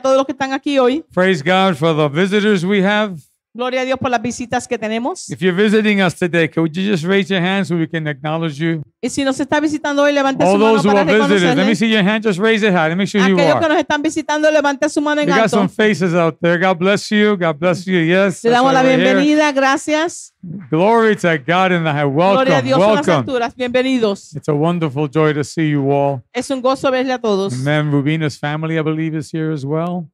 todos los que están aquí hoy. Praise God for the visitors we have. Gloria a Dios por las visitas que tenemos. If you're visiting us today, could you just raise your hand so we can acknowledge you? Y si nos está visitando hoy, levante All su mano those who para are visiting, let me see your hand. Just raise it high. Let me show you Aquellos que nos están visitando, levante su mano en got alto. some faces out there. God bless you. God bless you. Yes. Le damos la here. bienvenida, gracias. Glory to God in the high. Gloria a Welcome. Dios en las alturas, bienvenidos. It's a wonderful joy to see you all. Es un gozo verle a todos. Amen. Rubina's family, I believe, is here as well.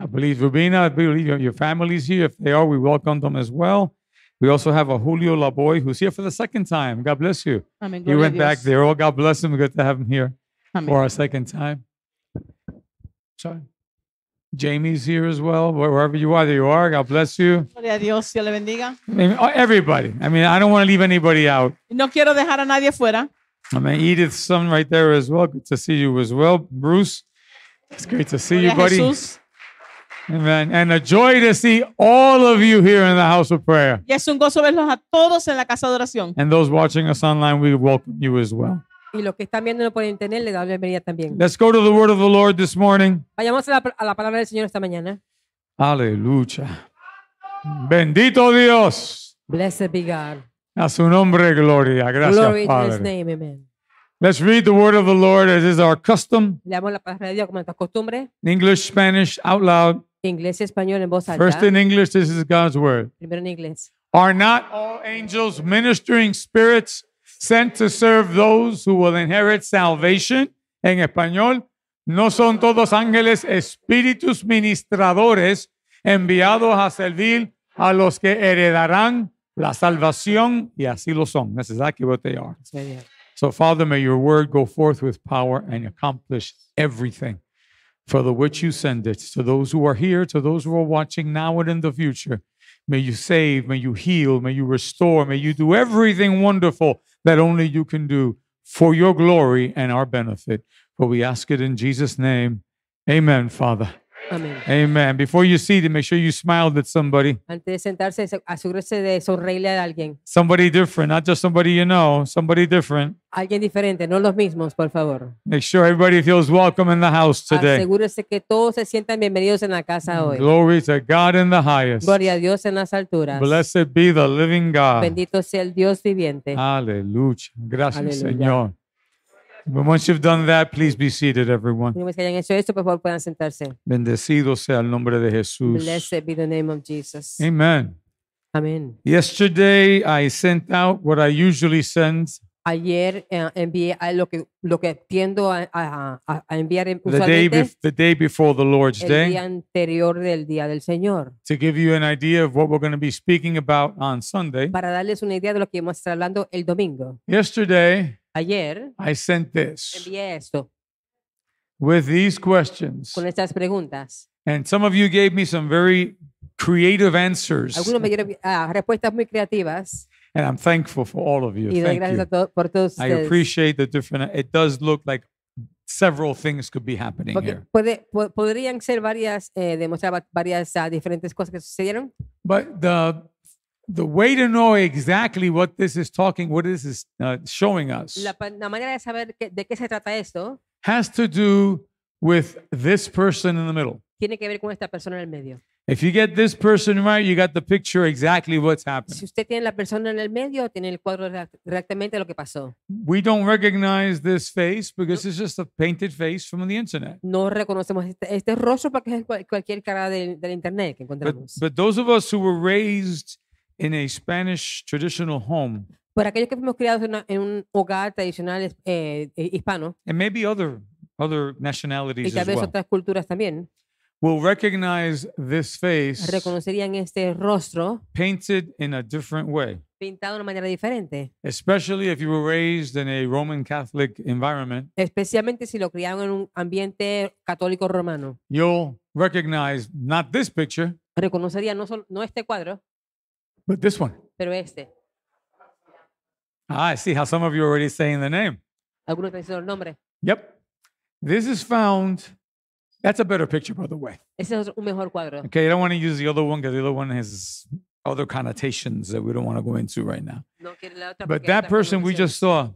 I believe Rubina, I believe your, your family's here. If they are, we welcome them as well. We also have a Julio Laboy who's here for the second time. God bless you. Amen. He went back there. Oh, God bless him. Good to have him here Amen. for our second time. Sorry. Jamie's here as well, wherever you are, there you are. God bless you. Dios, Dios le bendiga. Uh, everybody. I mean, I don't want to leave anybody out. No quiero dejar a nadie fuera. I mean, Edith's son right there as well. Good to see you as well. Bruce, it's great to see Gloria you, buddy. Jesus. Amen. And a joy to see all of you here in the house of prayer. Y es un gozo verlos a todos en la casa de oración. And those watching us online, we welcome you as well. Y los que están viéndolo por internet, le damos bienvenida también. Let's go to the word of the Lord this morning. Vayamos a la, a la palabra del Señor esta mañana. Aleluya. Bendito Dios. Blessed be God. A su nombre, gloria. Gracias, Glory Padre. to his name, amen. Let's read the word of the Lord as is our custom. Leamos la palabra de Dios como nuestra costumbre. English, Spanish, out loud. Inglés y español en voz alta. First in English, this is God's word. Primero en inglés. Are not all angels ministering spirits sent to serve those who will inherit salvation? En español, no son todos ángeles espíritus ministradores enviados a servir a los que heredarán la salvación y así lo son. That's exactly what they are. So, Father, may your word go forth with power and accomplish everything for the which you send it. To those who are here, to those who are watching now and in the future, may you save, may you heal, may you restore, may you do everything wonderful that only you can do for your glory and our benefit. For we ask it in Jesus' name. Amen, Father. Amén. Amen. Before you see them, make sure you smiled at somebody. Antes de sentarse, asegúrese de sonreírle a alguien. Somebody different, not just somebody you know, somebody different. Alguien diferente, no los mismos, por favor. Make sure everybody feels welcome in the house today. Asegúrese que todos se sientan bienvenidos en la casa mm, hoy. Glory to God in the highest. Gloria a Dios en las alturas. Blessed be the living God. Bendito sea el Dios viviente. Aleluya. Gracias, Aleluya. Señor. But once you've done that, please be seated, everyone. Bendecido sea el nombre de Jesús. Blessed be the name of Jesus. Amen. Amén. Yesterday, I sent out what I usually send. Ayer eh, envié lo que lo que tiendo a, a, a- enviar The day, the day before the Lord's el día Day anterior del día del Señor to give you an idea of what we're going to be speaking about on Sunday. para darles una idea de lo que vamos a estar hablando el domingo. Yesterday, Ayer I sent this envié esto with these questions. con estas preguntas. And some of you gave me some very creative answers. Algunos me dieron ah, respuestas muy creativas and I'm thankful for all of you. y Thank gracias a you. to- por todos I appreciate the different it does look like several things could be happening Porque here. puede- podrían ser varias, eh, demostrar varias ah, diferentes cosas que sucedieron, But the the way to know exactly what this is talking, what this is uh, showing us, has to do with this person in the middle. Tiene que ver con esta persona en el medio. If you get this person right, you got the picture exactly what's happening. We don't recognize this face because no. it's just a painted face from the internet. but, those of us who were raised in a Spanish traditional home. Por aquellos que fuimos criados en, una- en un hogar tradicional eh, eh hispano and maybe other other y nationalities tal as well otras culturas también, will recognize this face reconocerían este rostro painted in a different way pintado de una manera diferente, especially if you were raised in a roman catholic environment especialmente si lo criaron en un ambiente católico romano. you'll recognize not this picture Reconocerían no, sol- no este cuadro, But this one. Pero este. Ah, I see how some of you are already saying the name. Algunos están diciendo el nombre. Yep. This is found. That's a better picture, by the way. Ese es un mejor cuadro. Okay, I don't want to use the other one because the other one has other connotations that we don't want to go into right now. No, but that person we just saw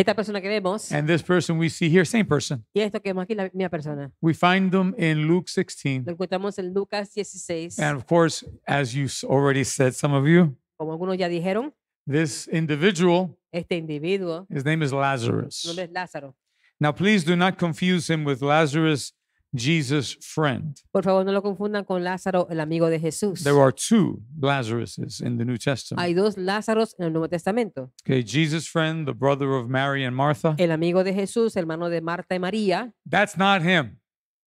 Esta persona que vemos And this person we see here, same person. y esto que vemos aquí, la misma persona. We find them in Luke 16. Lo encontramos en Lucas 16. And of course, as you already said, some of you, Como algunos ya dijeron, this individual, este individuo, his name is su Lazarus. nombre es Lázaro. Now, please do not confuse him with Lazarus Jesus' friend. Por favor, no lo confundan con Lázaro, el amigo de Jesús. There are two Lazaruses in the New Testament. Hay dos Lázaros en el Nuevo Testamento. Okay, Jesus' friend, the brother of Mary and Martha. El amigo de Jesús, hermano de Marta y María. That's not him.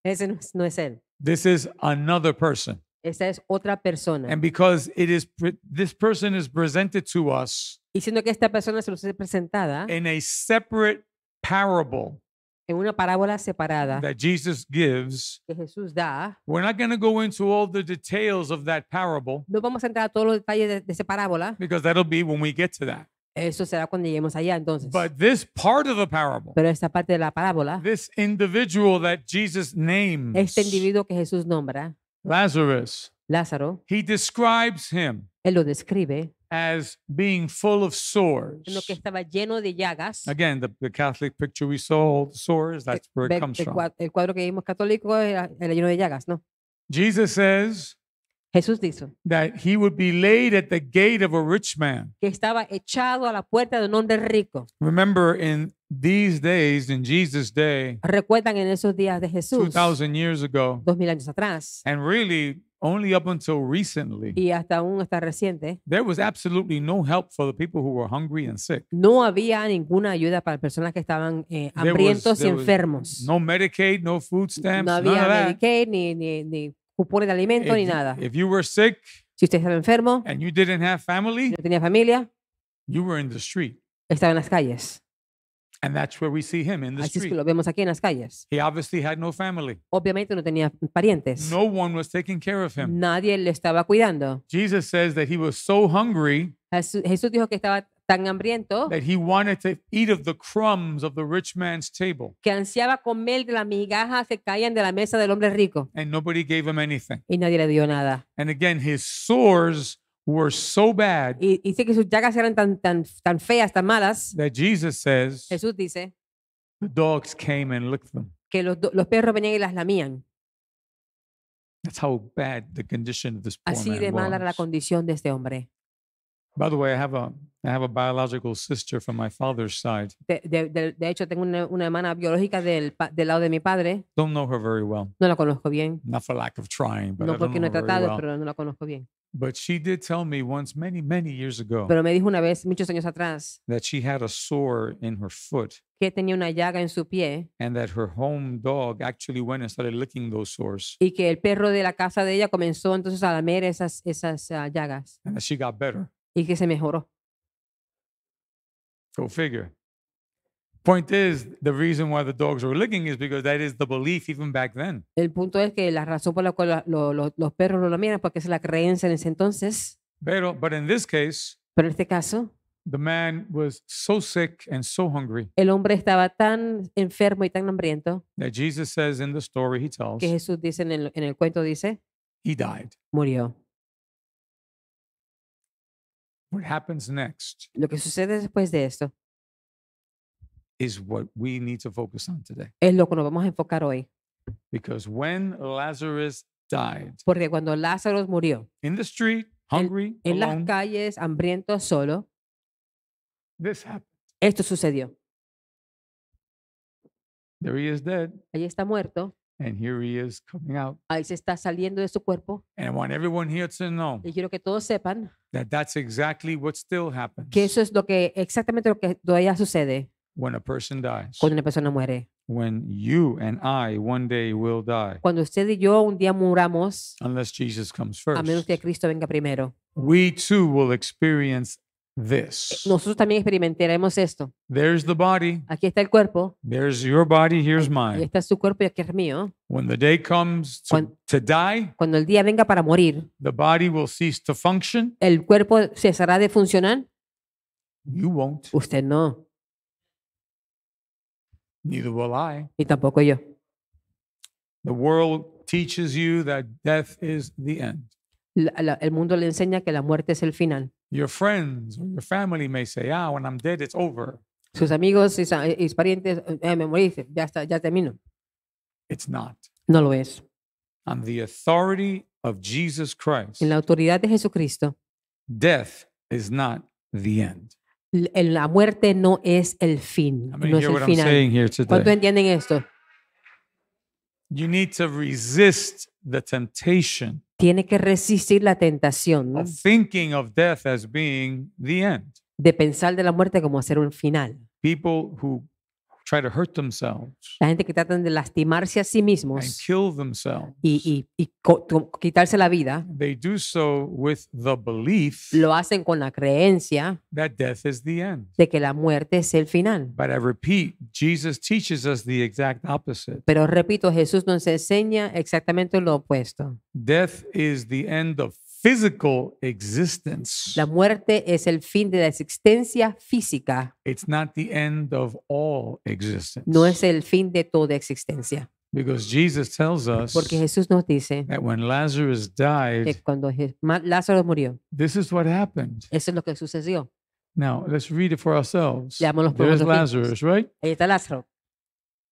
Ese no es, no es él. This is another person. Esta es otra persona. And because it is this person is presented to us. Y siendo que esta persona se nos es presentada. In a separate parable en una parábola separada that Jesus gives, que Jesús da, we're not going to go into all the details of that parable no vamos a entrar a todos los detalles de, de esa parábola, because that'll be when we get to that. eso será cuando lleguemos allá entonces. But this part of the parable, Pero esta parte de la parábola, this individual that Jesus names, este individuo que Jesús nombra, Lazarus, Lázaro, he describes him. él lo describe as being full of sores. En lo que estaba lleno de llagas. Again, the, the Catholic picture we saw, all the sores, that's where it comes el, from. El cuadro que vimos católico era, era lleno de llagas, ¿no? Jesus says Jesús dijo that he would be laid at the gate of a rich man. que estaba echado a la puerta de un hombre rico. Remember in these days in Jesus day. Recuerdan en esos días de Jesús. 2000 years ago. 2000 años atrás. And really only up until recently, y hasta aún hasta reciente, there was absolutely no help for the people who were hungry and sick. no había ninguna ayuda para personas que estaban eh, hambrientos y enfermos. No Medicaid, no food stamps, no había of Medicaid, ni, ni, ni cupones de alimento, ni nada. if you were sick si usted estaba enfermo, and you didn't have family, no tenía familia, you were in the street. estaba en las calles. And that's where we see him in the Así es que street. lo vemos aquí en las calles. He obviously had no family. Obviamente no tenía parientes. No one was taking care of him. Nadie le estaba cuidando. Jesus says that he was so hungry Jesús Jesús dijo que estaba tan hambriento that he wanted to eat of the crumbs of the rich man's table, que ansiaba comer de las migajas que caían de la mesa del hombre rico and nobody gave him anything. y nadie le dio nada. And again, his sores were so bad Y dice que sus llagas eran tan, tan, tan feas, tan malas. that Jesus says Jesús dice the dogs came and licked them. que los, los perros venían y las lamían. That's how bad the condition of this poor Así de mala era la condición de este hombre. By the way, I have a I have a biological sister from my father's side. De, de- de- hecho, tengo una, una hermana biológica del, del lado de mi padre. Don't know her very well, No la conozco bien. not for lack of trying, but I No porque no he tratado, well. pero no la conozco bien. But she did tell me once, many, many years ago, Pero me dijo una vez, muchos años atrás, that she had a sore in her foot que tenía una llaga en su pie and that her home dog actually went and started licking those sores y que el perro de la casa de ella comenzó entonces a lamer esas, esas ah, llagas and that she got better. y que se mejoró. Go figure. Point is, the reason why the dogs were licking is because that is the belief even back then. El punto es que la razón por la cual lo- lo- los perros lo lamían es porque es la creencia en ese entonces. Pero, but in this case, Pero en este caso, the man was so sick and so hungry el hombre estaba tan enfermo y tan hambriento that Jesus says in the story he tells, que Jesús dice en el, en el cuento, dice, he died. murió. What happens next Lo que sucede después de esto is what we need to focus on today. Es lo que nos vamos a enfocar hoy. Because when Lazarus died, porque cuando Lázaro murió, in the street, hungry, en, en alone, las calles, hambriento, solo, this happened. Esto sucedió. There he is dead. Allí está muerto. And here he is coming out. Ahí se está saliendo de su cuerpo. And I want everyone here to know y quiero que todos sepan that that's exactly what still happens. que eso es lo que exactamente lo que todavía sucede cuando una persona muere. Cuando usted y yo un día muramos. A menos que Cristo venga primero. Eh, nosotros también experimentaremos esto. Aquí está el cuerpo. There's está su cuerpo y aquí es mío. cuando, el día venga para morir, El cuerpo cesará de funcionar. Usted no. Neither will I. Y tampoco yo. The world teaches you that death is the end. La, la, el mundo le enseña que la muerte es el final. Your friends or your family may say, "Ah, when I'm dead, it's over." Sus amigos y, eh, y parientes eh, eh me morí, ya está, ya termino. It's not. No lo es. On the authority of Jesus Christ. En la autoridad de Jesucristo. Death is not the end. la muerte no es el fin, no es el final. ¿Cuánto entienden esto? Tiene que resistir la tentación de pensar de la muerte como hacer un final. People la gente que tratan de lastimarse a sí mismos y, quitarse la vida, lo hacen con la creencia that de que la muerte es el final. But Pero repito, Jesús nos enseña exactamente lo opuesto. Death is the end of physical existence. La muerte es el fin de la existencia física. It's not the end of all existence. No es el fin de toda existencia. Because Jesus tells us Porque Jesús nos dice that when Lazarus died, que cuando Lázaro murió, this is what happened. Eso es lo que sucedió. Now, let's read it for ourselves. There's Lazarus, right? Ahí está Lázaro.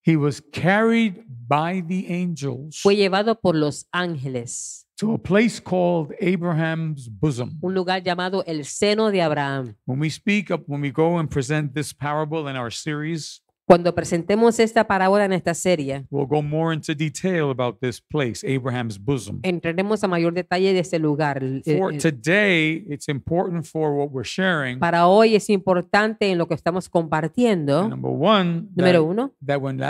He was carried by the angels Fue llevado por los ángeles to a place called Abraham's bosom. un lugar llamado el seno de Abraham. When we speak up, when we go and present this parable in our series, Cuando presentemos esta parábola en esta serie, entraremos a mayor detalle de este lugar. Para hoy es importante en lo que estamos compartiendo. número uno, de cuando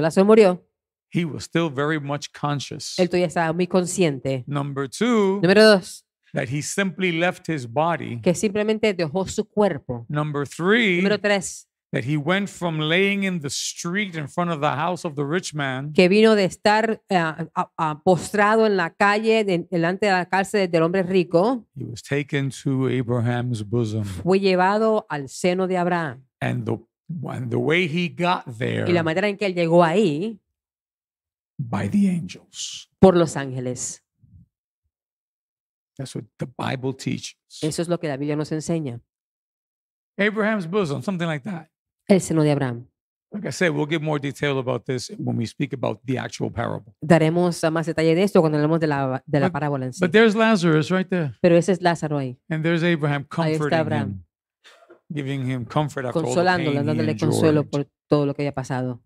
Lázaro murió, Él todavía estaba muy consciente. número dos, Que simplemente dejó su cuerpo. número tres that he went from laying in the street in front of the house of the rich man que vino de estar uh, uh, postrado en la calle de, delante de la cárcel del hombre rico he was taken to Abraham's bosom fue llevado al seno de Abraham and the, and the way he got there y la manera en que él llegó ahí by the angels por los ángeles That's what the Bible teaches. Eso es lo que la Biblia nos enseña. Abraham's bosom, something like that. el seno de Abraham. Like I said, we'll give more detail about this when we speak about the actual parable. Daremos más detalle de esto cuando hablemos de la, de la parábola en sí. But there's Lazarus right there. Pero ese es Lázaro ahí. And there's Abraham comforting ahí está Abraham. Him, giving him comfort after Consolándolo, all the pain dándole consuelo por todo lo que había pasado.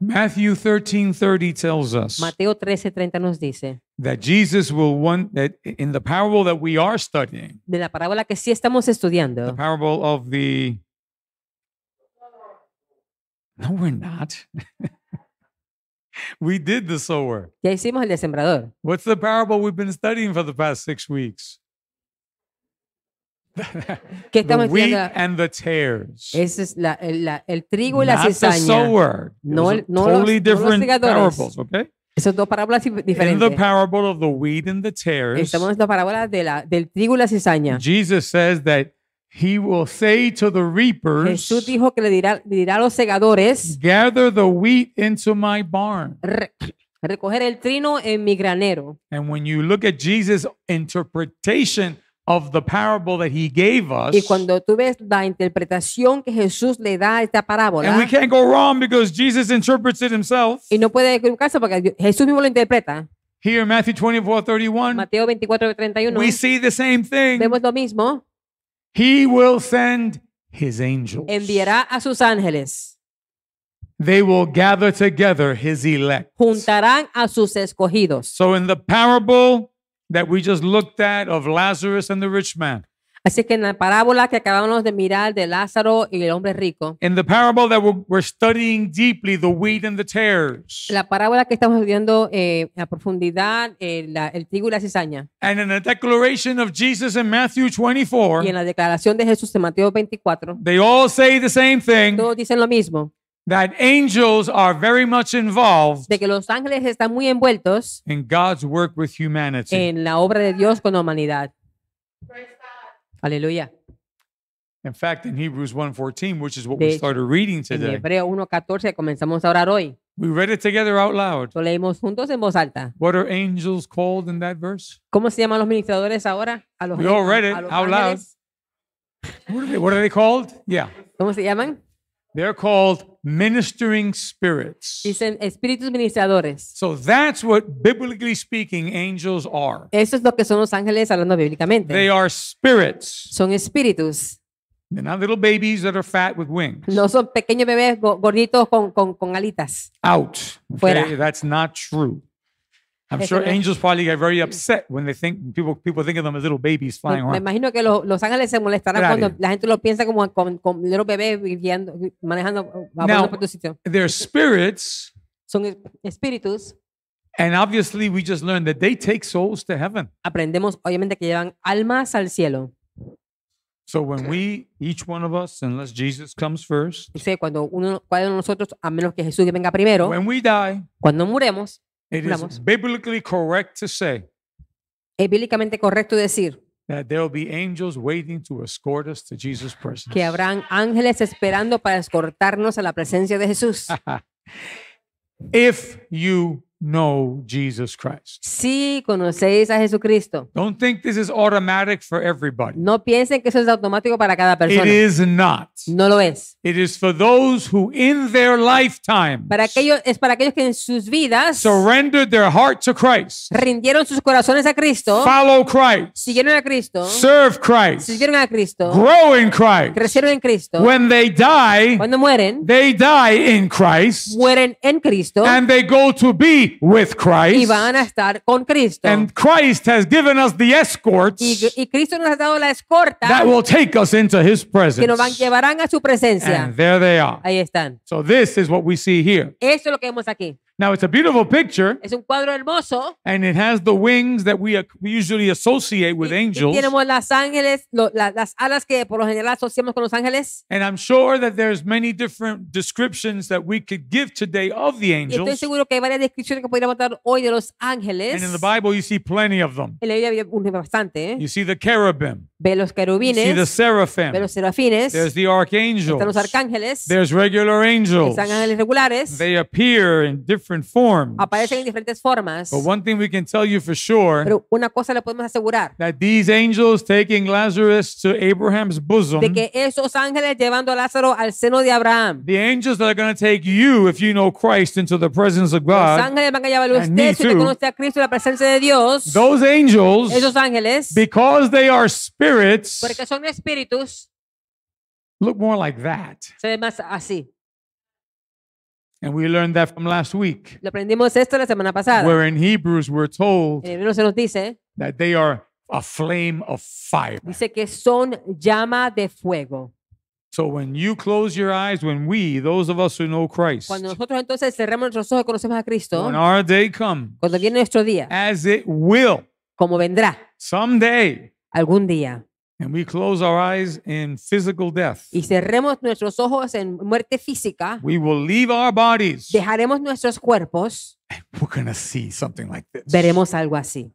Matthew 13:30 tells us Mateo 13:30 nos dice that Jesus will want that in the parable that we are studying. De la parábola que sí estamos estudiando. The parable of the no, we're not. we did the sower. Ya hicimos el sembrador. What's the parable we've been studying for the past six weeks? ¿Qué estamos the wheat and the tares. Ese es la, la, el trigo y la cizaña. The sower. No, no, totally los, different no los parables, okay? Esas dos parábolas diferentes. In the parable of the wheat and the tares, estamos en la parábola de la, del trigo y la cizaña. Jesus says that He will say to the reapers, Jesús dijo que le dirá, le dirá a los segadores, gather the wheat into my barn. Re recoger el trino en mi granero. And when you look at Jesus' interpretation of the parable that he gave us, y cuando tú ves la interpretación que Jesús le da a esta parábola, and we can't go wrong because Jesus interprets it himself. Y no puede equivocarse porque Jesús mismo lo interpreta. Here in Matthew 24, 31, Mateo 24, 31, we see the same thing. Vemos lo mismo. He will send his angels. Enviará a sus ángeles. They will gather together his elect. Juntarán a sus escogidos. So in the parable that we just looked at of Lazarus and the rich man. Así que en la parábola que acabamos de mirar de Lázaro y el hombre rico. In the parable that we're studying deeply, the wheat and the tares. La parábola que estamos estudiando eh, a profundidad, eh, la, el trigo y la cizaña. And in the declaration of Jesus in Matthew 24. Y en la declaración de Jesús en Mateo 24. They all say the same thing. Todos dicen lo mismo. That angels are very much involved. De que los ángeles están muy envueltos. In God's work with humanity. En la obra de Dios con la humanidad. Aleluya. In fact, in Hebrews 1:14, which is what we started reading today. En 1:14 comenzamos a orar hoy. We read it together out loud. Lo leímos juntos en voz alta. What are angels called in that verse? ¿Cómo se llaman los ministradores ahora? A los we all read it out loud. What are, they, what are they called? Yeah. ¿Cómo se llaman? They're called ministering spirits. Dicen espíritus ministradores. So that's what biblically speaking angels are. Eso es lo que son los ángeles hablando bíblicamente. They are spirits. Son espíritus. They're not little babies that are fat with wings. No son pequeños bebés gorditos con, con, con alitas. Out. Okay? Fuera. That's not true. I'm sure angels probably get very upset when they think people people think of them as little babies flying around. Me imagino que los, los ángeles se molestarán claro. cuando la gente lo piensa como con, little bebés viviendo manejando uh, Now, por tu sitio. They're spirits. Son espíritus. And obviously we just learned that they take souls to heaven. Aprendemos obviamente que llevan almas al cielo. So when we, each one of us, unless Jesus comes first, cuando uno, cuando nosotros, a menos que Jesús venga primero, when we die, cuando muremos, es bíblicamente correcto decir que habrán ángeles esperando para escortarnos a la presencia de Jesús. know Jesus Christ. Sí, conocéis a Jesucristo. Don't think this is automatic for everybody. No piensen que eso es automático para cada persona. It is not. No lo es. It is for those who in their lifetime para aquellos, es para aquellos que en sus vidas surrendered their heart to Christ. Rindieron sus corazones a Cristo. Follow Christ. Siguieron a Cristo. Serve Christ. Siguieron a Cristo. Grow in Christ. Crecieron en Cristo. When they die, cuando mueren, they die in Christ. Mueren en Cristo. And they go to be with Christ. Y van a estar con Cristo. And Christ has given us the escorts. Y, y Cristo nos ha dado la escorta. That will take us into His presence. Que nos van, llevarán a su presencia. And there they are. Ahí están. So this is what we see here. es lo que vemos aquí. Now it's a beautiful picture. Es un cuadro hermoso. And it has the wings that we, uh, we usually associate with y, angels. Y tenemos las ángeles, lo, la, las alas que por lo general asociamos con los ángeles. And I'm sure that there's many different descriptions that we could give today of the angels. Y estoy seguro que hay varias descripciones que podríamos dar hoy de los ángeles. And in the Bible you see plenty of them. En la Biblia hay bastante. ¿eh? You see the cherubim. Ve los querubines. You see the seraphim. Ve los serafines. There's the archangels. Están los arcángeles. There's regular angels. Están ángeles regulares. They appear in different different forms. Aparecen en diferentes formas. But one thing we can tell you for sure. Pero una cosa le podemos asegurar. That these angels taking Lazarus to Abraham's bosom. De que esos ángeles llevando a Lázaro al seno de Abraham. The angels that are going to take you if you know Christ into the presence of God. Los ángeles van a llevar a usted si conoce a Cristo la presencia de Dios. Those angels. Esos ángeles. Because they are spirits. Porque son espíritus. Look more like that. Se ve más así. And we learned that from last week. Lo aprendimos esto la semana pasada. Where in Hebrews we're told en Hebreos se nos dice that they are a flame of fire. Dice que son llama de fuego. So when you close your eyes, when we, those of us who know Christ, cuando nosotros entonces cerramos nuestros ojos y conocemos a Cristo, when our day comes, cuando viene nuestro día, as it will, como vendrá, someday, algún día, And we close our eyes in physical death. Y cerremos nuestros ojos en muerte física. We will leave our bodies. Dejaremos nuestros cuerpos. And we're going to see something like this. Veremos algo así.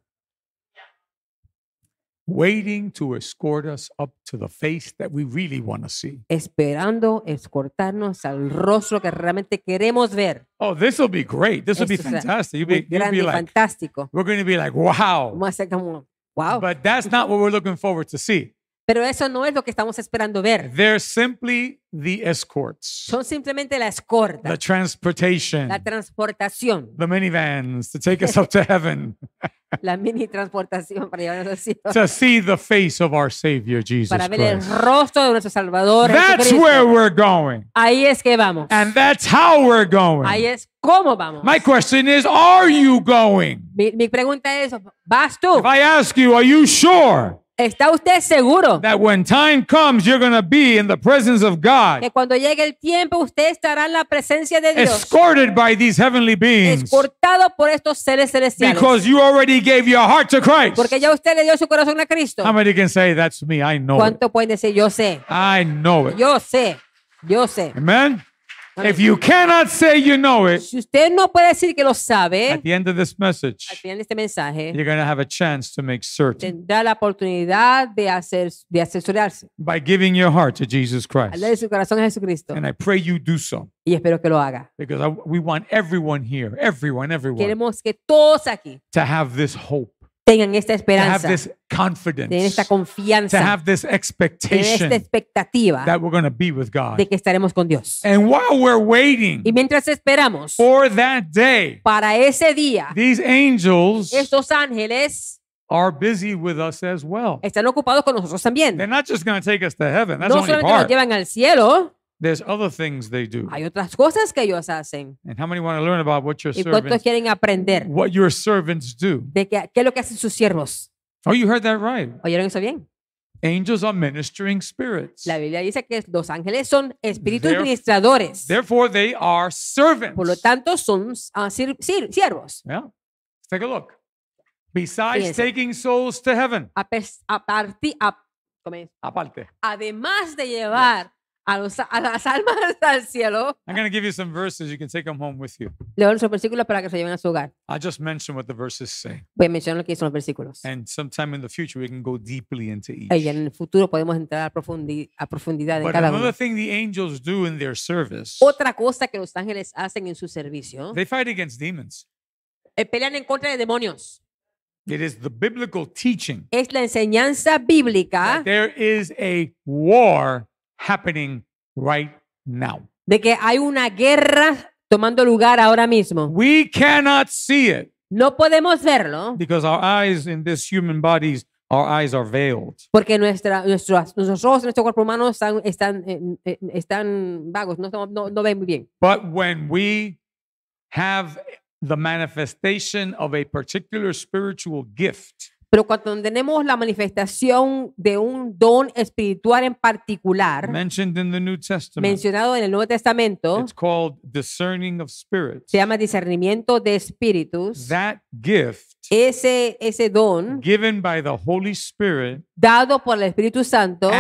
Waiting to escort us up to the face that we really want to see. Esperando escortarnos al rostro que realmente queremos ver. Oh, this will be great. This will be fantastic. You'll be, you'll be like, fantástico. We're going to be like, wow. Vamos a ser como Wow. But that's not what we're looking forward to see. Pero eso no es lo que estamos esperando ver. They're simply the escorts. Son simplemente la escorta. The transportation. La transportación. The minivans to take us up to heaven. la mini transportación para llevarnos al cielo. To see the face of our Savior Jesus para ver el Christ. rostro de nuestro Salvador. That's where we're going. Ahí es que vamos. And that's how we're going. Ahí es cómo vamos. My question is, are you going? Mi, mi pregunta es, ¿vas tú? If I ask you, are you sure? ¿Está usted seguro? Que cuando llegue el tiempo, usted estará en la presencia de Dios. Escortado por estos seres celestiales. Porque ya usted le dio su corazón a Cristo. ¿Cuánto puede decir yo sé? Yo sé. Yo sé. Amen. If you cannot say you know it, si usted no puede decir que lo sabe, at the end of this message, al final de este mensaje, you're going to have a chance to make certain tendrá la oportunidad de hacer de asesorarse by giving your heart to Jesus Christ. Al de su corazón a Jesucristo. And I pray you do so. Y espero que lo haga. Because I, we want everyone here, everyone, everyone, Queremos que todos aquí to have this hope tengan esta esperanza, tengan esta confianza, Tengan esta expectativa de que estaremos con Dios. y mientras esperamos para ese día, estos ángeles Están ocupados con nosotros también. no solamente nos llevan al cielo, There's other things they do. Hay otras cosas que ellos hacen. And how many want to learn about what your ¿Y cuántos servants, quieren aprender what your servants do? de qué qué lo que hacen sus siervos? Oh, you heard that right. ¿Oyeron eso bien? Angels are ministering spirits. La Biblia dice que los ángeles son espíritus ministradores. Therefore, they are servants. Por lo tanto, son ah, sir- sir- siervos. Yeah. Let's take a look. Besides Fíjense. taking souls to heaven. A a a- ¿cómo es? Aparte. Además de llevar a, los, a las almas al cielo. I'm going to give you some verses you can take them home with you. Leo doy los versículos para que se lleven a su hogar. I just mention what the verses say. Voy a mencionar lo que son los versículos. And sometime in the future we can go deeply into each. Y en el futuro podemos entrar a, profundi a profundidad en But cada another uno. thing the angels do in their service. Otra cosa que los ángeles hacen en su servicio. They fight against demons. Eh, pelean en contra de demonios. It is the biblical teaching. Es la enseñanza bíblica. There is a war happening right now. De que hay una guerra tomando lugar ahora mismo. We cannot see it No podemos verlo because our eyes in this human bodies, our eyes are veiled. porque nuestra, nuestros, nuestros ojos, nuestro cuerpo humano están, están, eh, eh, están vagos, no, no, no ven muy bien. But when we have the manifestation of a particular spiritual gift, Pero cuando tenemos la manifestación de un don espiritual en particular, mencionado en el Nuevo Testamento, se llama discernimiento de espíritus. That gift, ese, ese don, dado por el Espíritu Santo,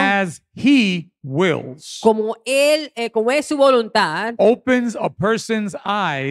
como él, eh, como es su voluntad,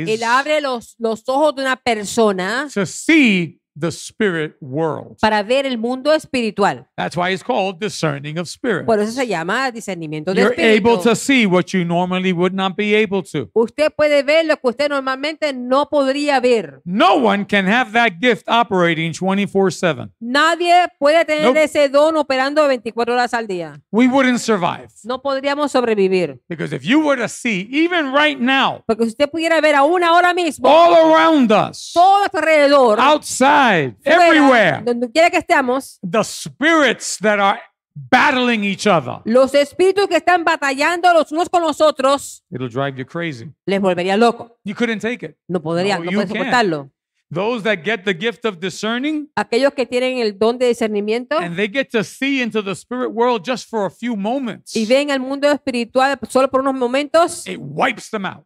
él abre los, ojos de una persona, to see the spirit world. Para ver el mundo espiritual. That's why it's called discerning of spirits. Por eso se llama discernimiento de You're espíritu. able to see what you normally would not be able to. Usted puede ver lo que usted normalmente no podría ver. No one can have that gift operating 24/7. Nadie puede tener nope. ese don operando 24 horas al día. We wouldn't survive. No podríamos sobrevivir. Because if you were to see even right now. Porque si usted pudiera ver aún ahora mismo. All around us. Todo alrededor. Outside Inside, fuera, everywhere. Donde quiera que estemos. The spirits that are battling each other. Los espíritus que están batallando los unos con los otros. It'll drive you crazy. Les volvería loco. You couldn't take it. No podrían, no, no pueden soportarlo. Those that get the gift of discerning, aquellos que tienen el don de discernimiento, and they get to see into the spirit world just for a few moments. Y ven al mundo espiritual solo por unos momentos. It wipes them out.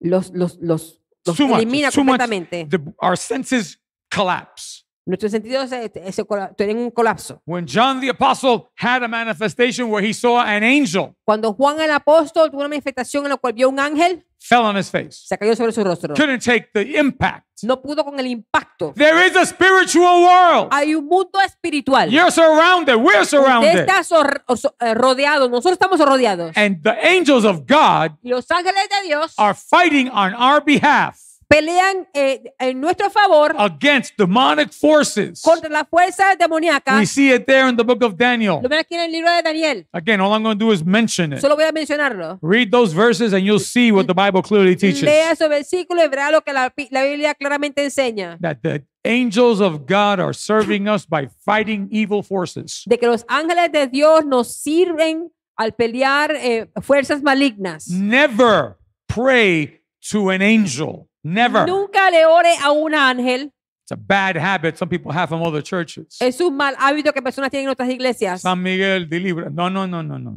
Los los los los too elimina much, completamente. Much, the, our senses collapse. Nuestros sentidos se, este, ese tienen un colapso. When John the Apostle had a manifestation where he saw an angel, Cuando Juan el apóstol tuvo una manifestación en la cual vio un ángel, fell on his face. Se cayó sobre su rostro. Couldn't take the impact. No pudo con el impacto. There is a spiritual world. Hay un mundo espiritual. You're surrounded. We're surrounded. Usted está eh, rodeado. Nosotros estamos rodeados. And the angels of God los ángeles de Dios are fighting on our behalf pelean eh, en nuestro favor against demonic forces. contra las fuerzas demoníacas. We see it there in the book of Daniel. Lo ven aquí en el libro de Daniel. Again, all I'm going to do is mention it. Solo voy a mencionarlo. Read those verses and you'll see what the Bible clearly teaches. Lea esos versículos y verá lo que la, la Biblia claramente enseña. That the angels of God are serving us by fighting evil forces. De que los ángeles de Dios nos sirven al pelear eh, fuerzas malignas. Never pray to an angel. Never. Nunca le ore a un ángel. It's a bad habit some people have from other churches. Es un mal hábito que personas tienen en otras iglesias. San Miguel delibra. No, no, no, no, no.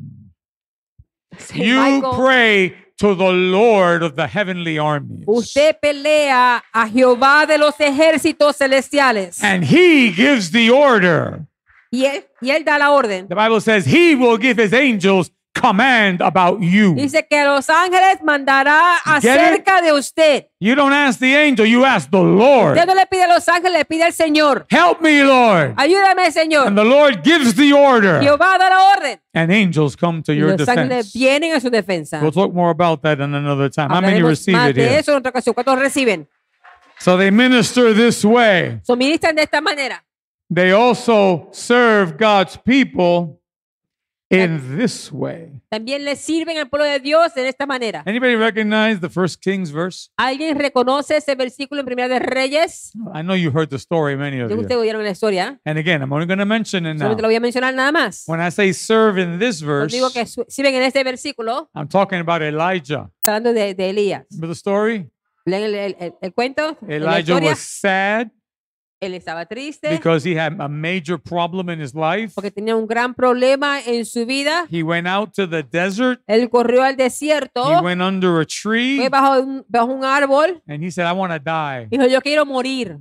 you pray to the Lord of the heavenly armies. Usted pelea a Jehová de los ejércitos celestiales. And he gives the order. Y él, y él da la orden. The Bible says he will give his angels command about you. Dice que los ángeles mandará acerca de usted. You don't ask the angel, you ask the Lord. Usted no le pide a los ángeles, le pide al Señor. Help me, Lord. Ayúdame, Señor. And the Lord gives the order. Jehová da la orden. And angels come to your defense. los defense. vienen a su defensa. We'll talk more about that in another time. How many receive it here? Eso en otra ocasión. ¿Cuántos reciben? So they minister this way. So ministran de esta manera. They also serve God's people in this way. También le sirven al pueblo de Dios en esta manera. Anybody recognize the first Kings verse? ¿Alguien reconoce ese versículo en Primera de Reyes? I know you heard the story many of Yo you. Ustedes oyeron la historia. And again, I'm only going to mention it now. lo voy a mencionar nada más. When I say serve in this verse, Cuando digo que sirven en este versículo. I'm talking about Elijah. Hablando de, de Elías. Remember the story? El, el, el, el cuento. Elijah was sad. Él estaba triste. Because he had a major problem in his life. Porque tenía un gran problema en su vida. He went out to the desert. Él corrió al desierto. He went under a tree. Fue bajo un, bajo un árbol. And he said, I want to die. Dijo, yo quiero morir.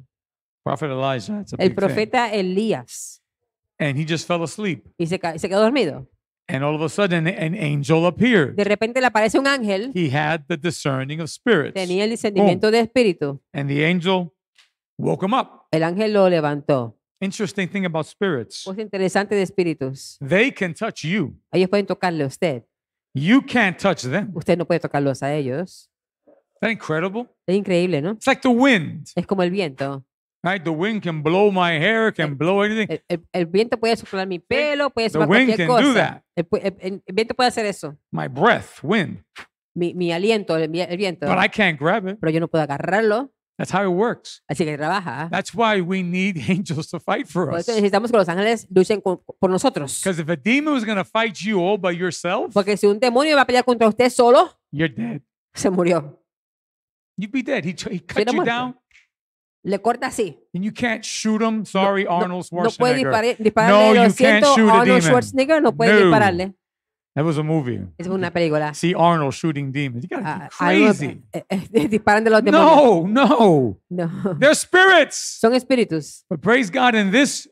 Prophet Elijah, that's a El big profeta thing. Elías. And he just fell asleep. Y se, se quedó dormido. And all of a sudden, an angel appeared. De repente le aparece un ángel. He had the discerning of spirits. Tenía el discernimiento Boom. de espíritu. And the angel woke him up. El ángel lo levantó. Interesting thing about spirits. Pues interesante de espíritus. They can touch you. Ellos pueden tocarle a usted. You can't touch them. Usted no puede tocarlos a ellos. That incredible? Es increíble, ¿no? It's like the wind. Es como el viento. Right? The wind can blow my hair, can el, blow anything. El, el, el, viento puede soplar mi pelo, puede soplar cualquier cosa. El, viento puede hacer eso. My breath, wind. Mi, mi aliento, el, viento. But I can't grab it. Pero yo no puedo agarrarlo. That's how it works. Así que trabaja. ¿ah? That's why we need angels to fight for Por us. eso necesitamos que los ángeles luchen por nosotros. Because if a demon was going to fight you all by yourself, Porque si un demonio va a pelear contra usted solo, you're dead. se murió. You'd be dead. He, he cut you muerto. down, Le corta así. and you can't shoot him. Sorry, No- Arnold Schwarzenegger. No puede dispare- dispararle. No, Lo you can't shoot a demon. Schwarzenegger no puede No. dispararle. That was a movie. Es una película. See Arnold shooting demons. You gotta be ah, crazy. Disparan de eh, eh, los demonios. No, no. No. They're spirits. Son espíritus. But praise God in this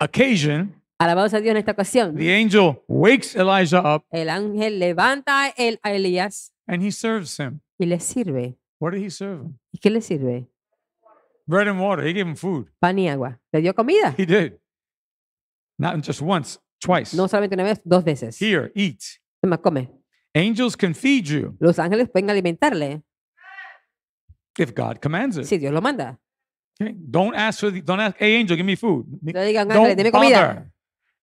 occasion. Alabados a Dios en esta ocasión. The angel wakes Elijah up. El ángel levanta el, a Elías. And he serves him. Y le sirve. What did he serve him? ¿Y qué le sirve? Bread and water. He gave him food. Pan y agua. Le dio comida. He did. Not just once. Twice. No solamente una vez, dos veces. Here, eat. Toma, come. Angels can feed you Los ángeles pueden alimentarle if God commands it. si Dios lo manda. Don't ask for the, don't ask, hey angel, give me food. No digan, ángeles, deme comida.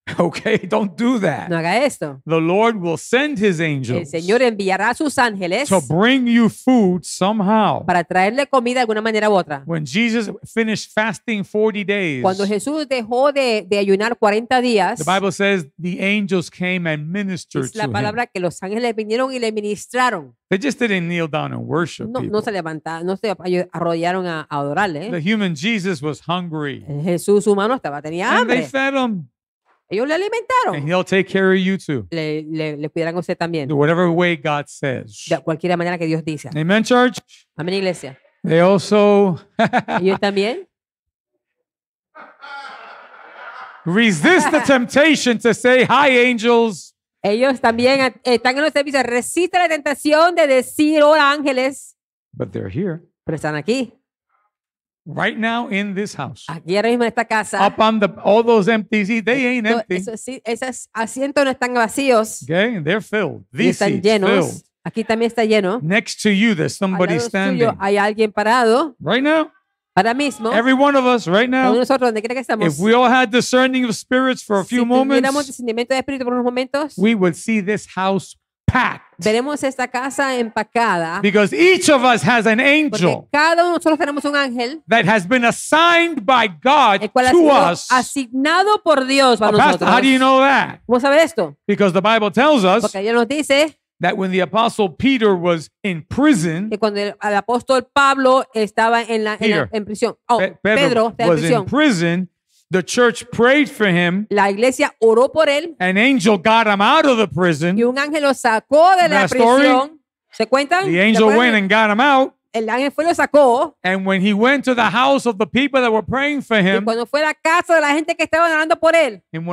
Okay, don't do that. No haga esto. The Lord will send his El Señor enviará a sus ángeles to bring you food somehow. para traerle comida de alguna manera u otra. When Jesus finished fasting 40 days, Cuando Jesús dejó de, de ayunar 40 días, The Bible says the angels came and ministered es la palabra que los ángeles vinieron y le ministraron. They just didn't kneel down and worship No, no se levantaron, no se arrollaron a, a adorarle. ¿eh? The human Jesus was hungry. El Jesús humano estaba, tenía And they hambre. fed him. Ellos le alimentaron. And he'll take care of you too. Le, le, le cuidarán a usted también. In whatever way God says. De cualquier manera que Dios dice. Amen, church. Amen, iglesia. They also Ellos también resist the temptation to say hi angels. Ellos también están en los servicios. Resiste la tentación de decir hola ángeles. But they're here. Pero están aquí. Right now in this house. Aquí ahora mismo en esta casa. Up on the, all those empty seats, they ain't empty. Esos, sí- esos asientos no están vacíos Okay, they're filled. These están seats filled. Aquí también está lleno. Next to you, there's somebody standing. tuyo hay alguien parado Right now, ahora mismo. every one of us, right now, nosotros, donde que estamos. if we all had discerning of spirits for a few si tuviéramos moments, discernimiento de espíritu por unos momentos, we would see this house packed. Veremos esta casa empacada. Because each of us has an angel. Porque cada uno de nosotros tenemos un ángel. That has been assigned by God el cual to ha sido us. Asignado por Dios para oh, nosotros. Pastor, how do you know that? ¿Cómo esto? Because the Bible tells us. Porque nos dice that when the apostle Peter was in prison, que cuando el, el apóstol Pablo estaba en la, Peter, en la en prisión, oh, Pedro, Pedro was prisión. in prison. The church prayed for him. La iglesia oró por él. An angel got him out of the prison. Y un ángel lo sacó de la prisión. Story? ¿Se cuentan? The angel went and got him out. El ángel fue lo sacó. And when he went to the house of the people that were praying for him, y cuando fue la casa de la gente que estaba orando por él, in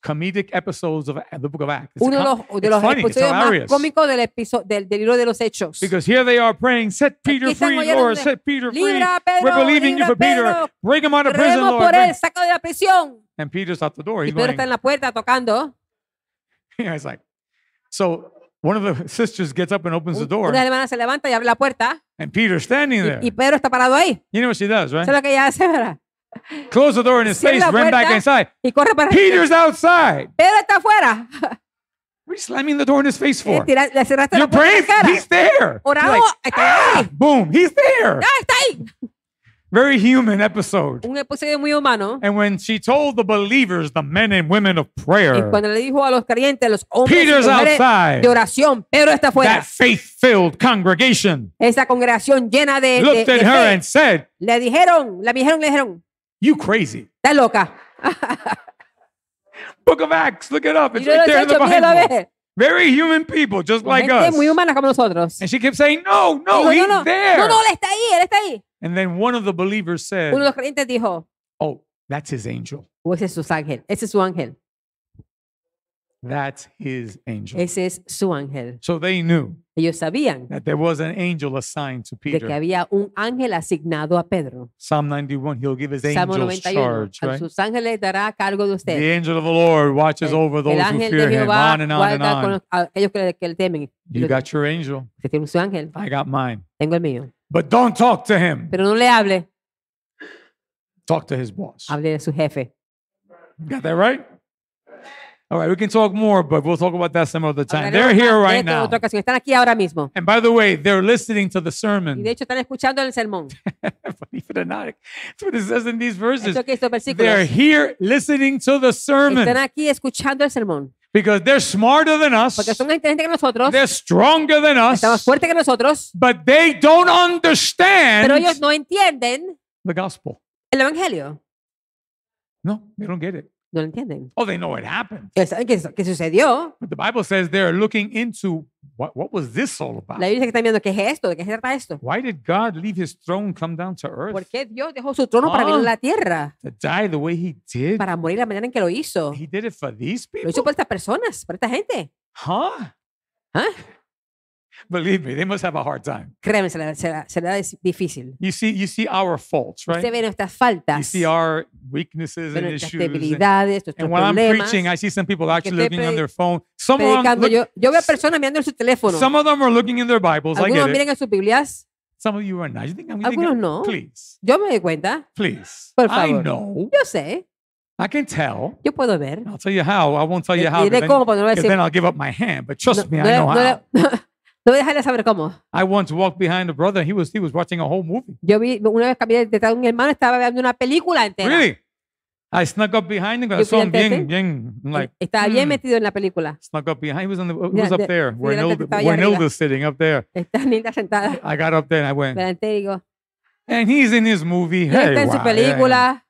comedic book of Acts, uno de los, episodios más cómicos del, del, libro de los hechos. Because here they are praying, set Peter free, Lord, set Peter free. We're believing you for Peter. Bring him out of prison, Lord. And Peter's the door. está en la puerta tocando. like, so One of the sisters gets up and opens the door. Una hermana se levanta y abre la puerta. And Peter's standing there. Y, y Pedro está parado ahí. You know what she does, right? Eso es lo que ella hace, ¿verdad? Close the door in his face, Run back inside. Y corre para Peter's outside. Pedro está afuera. What are you slamming the door in his face for? Eh, tira, le You're la praying? He's there. Orado, like, ah, boom, he's there. Ah, está ahí very human episode. Un episodio muy humano. And when she told the believers, the men and women of prayer, y cuando le dijo a los creyentes, a los hombres Peter's y mujeres outside, de oración, Pedro está fuera. That faith-filled congregation. Esa congregación llena de, looked de, at de her fe. and said, le dijeron, le dijeron, le dijeron, you crazy. Está loca. Book of Acts, look it up. It's right there in the Bible. Very human people, just La like gente us. muy humana como nosotros. And she kept saying, no, no, Dijo, he's no, no, there. no, no, él está ahí, él está ahí. And then one of the believers said, Uno de los creyentes dijo, oh, that's his angel. O oh, ese es su ángel, ese es su ángel. That's his angel. Ese es su ángel. So they knew Ellos sabían that there was an angel assigned to Peter. de que había un ángel asignado a Pedro. Psalm 91, he'll give his Salmo angels 91. charge, a right? sus ángeles dará cargo de usted. The angel of the Lord watches over El those who fear de him, Jehová on and on and on. que le, que le temen. You got your angel, Usted tiene su ángel. I got mine. Tengo el mío. But don't talk to him. Pero no le hable. Talk to his boss. Hable de su jefe. Got that right? All right, we can talk more, but we'll talk about that some other time. They're here right now. And by the way, they're listening to the sermon. Y de hecho están escuchando el sermón. Believe it or not, that's what it says in these verses. They're here listening to the sermon. Because they're smarter than us. They're stronger than us. But they don't understand. The gospel. No, they don't get it. No lo entienden. Oh, they know what happened. Ellos saben que, que sucedió. But the Bible says they're looking into what, what was this all about? La Biblia está viendo qué es esto, de qué se trata esto. Why did God leave his throne come down to earth? ¿Por qué Dios dejó su trono para ah, venir a la tierra? To die the way he did. Para morir la manera en que lo hizo. He did it for these people. Lo hizo por estas personas, por esta gente. Huh? Huh? ¿Ah? Believe me, they must have a hard time. Créeme, será será se difícil. You see, you see our faults, right? Usted ve nuestras faltas. You see our weaknesses and issues. debilidades, and, and when I'm preaching, I see some people actually looking on their phone. Some of them look, yo, yo veo personas mirando en su teléfono. Some of them are looking in their Bibles. Algunos I get miran en sus Biblias. Some of you are not. You think I'm Algunos get, no. Please. Yo me doy cuenta. Please. Por favor. I know. Yo sé. I can tell. Yo puedo ver. I'll tell you how. I won't tell you how. Diré cómo, no Then I'll give up my hand. But trust no, me, no I know no, how. No voy a saber cómo. I once walked behind a brother. He was he was watching a whole movie. Yo vi una vez caminé detrás de un hermano estaba viendo una película entera. Really? I snuck up behind him. I saw him bien, este. bien, like. E, estaba bien hmm. metido en la película. Snuck up behind. He was, on the, he was up there. Where Nilda's sitting up there. Está Nilda sentada. I got up there and I went. Delante digo. And he's in his movie. Hey, está en su película.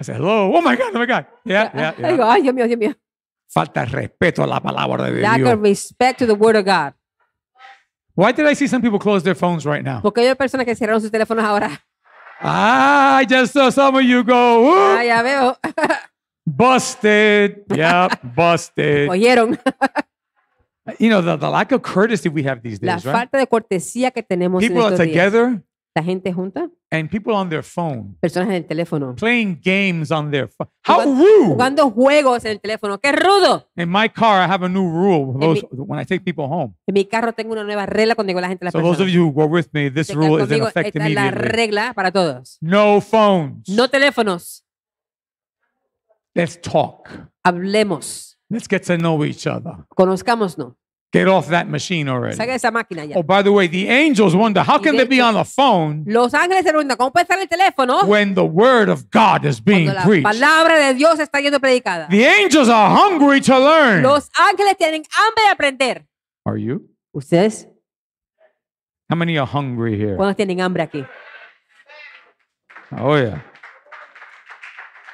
I said, hello. Oh my God, oh my God. Yeah, yeah, yeah. Digo, ay, Dios mío, Dios mío. falta respeto a la palabra de Lack of respect to the word of God. Why did I see some people close their phones right now? Porque hay personas que cerraron sus teléfonos ahora. Ah, I just saw some of you go. "Ooh, Ah, ya veo. busted. Yeah, busted. Oyeron You know the, the lack of courtesy we have these la days, right? falta de cortesía que tenemos en People are estos días. together. la gente junta. And people on their phone. Personas en el teléfono. Playing games on their phone. How rude. Jugando juegos en el teléfono. ¡Qué rudo! In my car, I have a new rule those, mi, when I take people home. En mi carro tengo una nueva regla cuando digo la gente a las so personas. those of you who are with me, this Tengan rule is in effect esta immediately. la regla para todos. No phones. No teléfonos. Let's talk. Hablemos. Let's get to know each other. Conozcámonos. Get off that machine already. Saca esa máquina ya. Oh, by the way, the angels wonder how can they be on the phone Los ángeles se preguntan, ¿cómo puede estar en el teléfono? when the word of God is being la preached? palabra de Dios está yendo predicada. The angels are hungry to learn. Los ángeles tienen hambre de aprender. Are you? ¿Ustedes? How many are hungry here? ¿Cuántos tienen hambre aquí? Oh, yeah.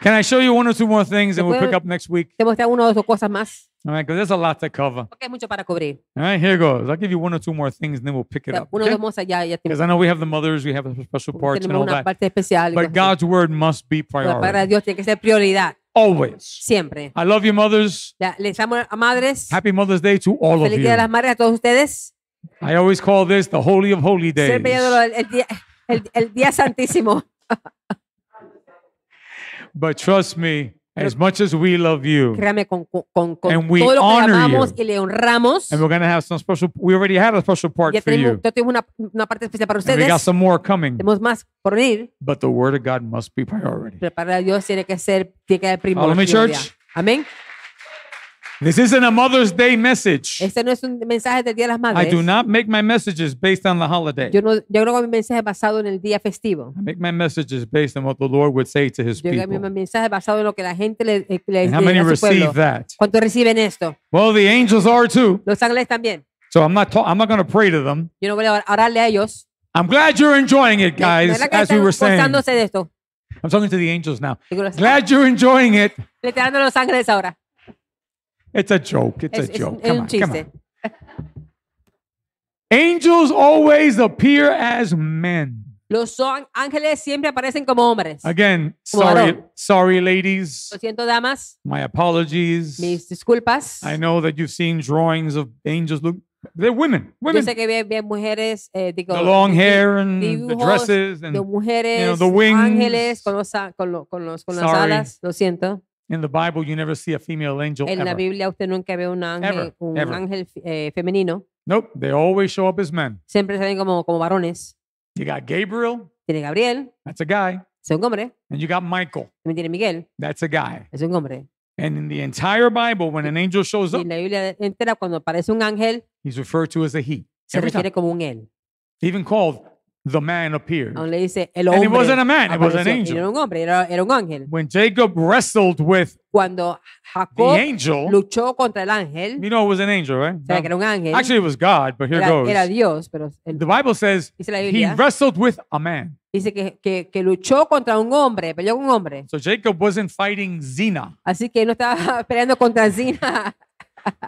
Can I show you one or two more things and we'll pick up next week? Te muestra una o dos cosas más. All right, because there's a lot to cover. Porque mucho para cubrir. All right, here goes. I'll give you one or two more things and then we'll pick it up. Uno okay? dos ya, ya Because I know we have the mothers, we have the special parts and all una that. Parte especial, but God's word must be priority. Para Dios tiene que ser prioridad. Always. Siempre. I love you, mothers. Les amo a madres. Happy Mother's Day to all Feliz of you. Feliz Día de las Madres a todos ustedes. I always call this the Holy of Holy Days. Siempre el, el, el, el día Santísimo. But trust me, as much as we love you, Créame, con, con, con and we todo lo que honor you. y le honramos, and we're going to have some special, we already had a special part for you. una, una parte especial para And we got some more coming. Tenemos más por venir, But the word of God must be priority. Follow me, church. Amén. This isn't a Mother's Day message. Este no es un mensaje del Día de las Madres. I do not make my messages based on the holiday. Yo no, yo no hago mi mensaje basado en el día festivo. I make my messages based on what the Lord would say to His yo people. Yo mi mensaje basado en lo que la gente le, eh, le pueblo. how many receive that? ¿Cuántos reciben esto? Well, the angels are too. Los ángeles también. So I'm not I'm not going to pray to them. Yo no voy a orarle a ellos. I'm glad you're enjoying it, guys, as we were saying. I'm talking to the angels now. Glad you're enjoying it. Le estoy los ángeles ahora. It's a joke. It's, it's a joke. It's, come, on, come on. Angels always appear as men. Los ángeles siempre aparecen como hombres. Again, como sorry, sorry, ladies. Lo siento, damas. My apologies. Mis disculpas. I know that you've seen drawings of angels. Look, they're women. Women. Yo sé que ve, mujeres, eh, digo, the long hair and the dresses and de mujeres, you know, the wings. Ángeles con los con, con los con sorry. las alas. Lo siento. In the Bible, you never see a female angel. En la ever. Biblia usted nunca ve un ángel, Ever, un ever. ángel eh, femenino. Nope, they always show up as men. Siempre salen como, como varones. You got Gabriel, Tiene Gabriel, that's a guy, es un hombre. and you got Michael, También tiene Miguel, that's a guy. es un hombre. And in the entire Bible, when an angel shows up, en la Biblia entera, cuando aparece un ángel, he's referred to as a he. se Every time. como un él. Even called the man appeared. Aún dice el hombre. And wasn't a man, it was an angel. Era un hombre, era, era un ángel. When Jacob wrestled with cuando Jacob the angel, luchó contra el ángel, you know it was an angel, right? que era un ángel. Actually, it was God, but here era, goes. Era Dios, pero el, the Bible says Biblia, he wrestled with a man. Dice que, que, que luchó contra un hombre, peleó con un hombre. So Jacob wasn't fighting Zina. Así que no estaba peleando contra Zina.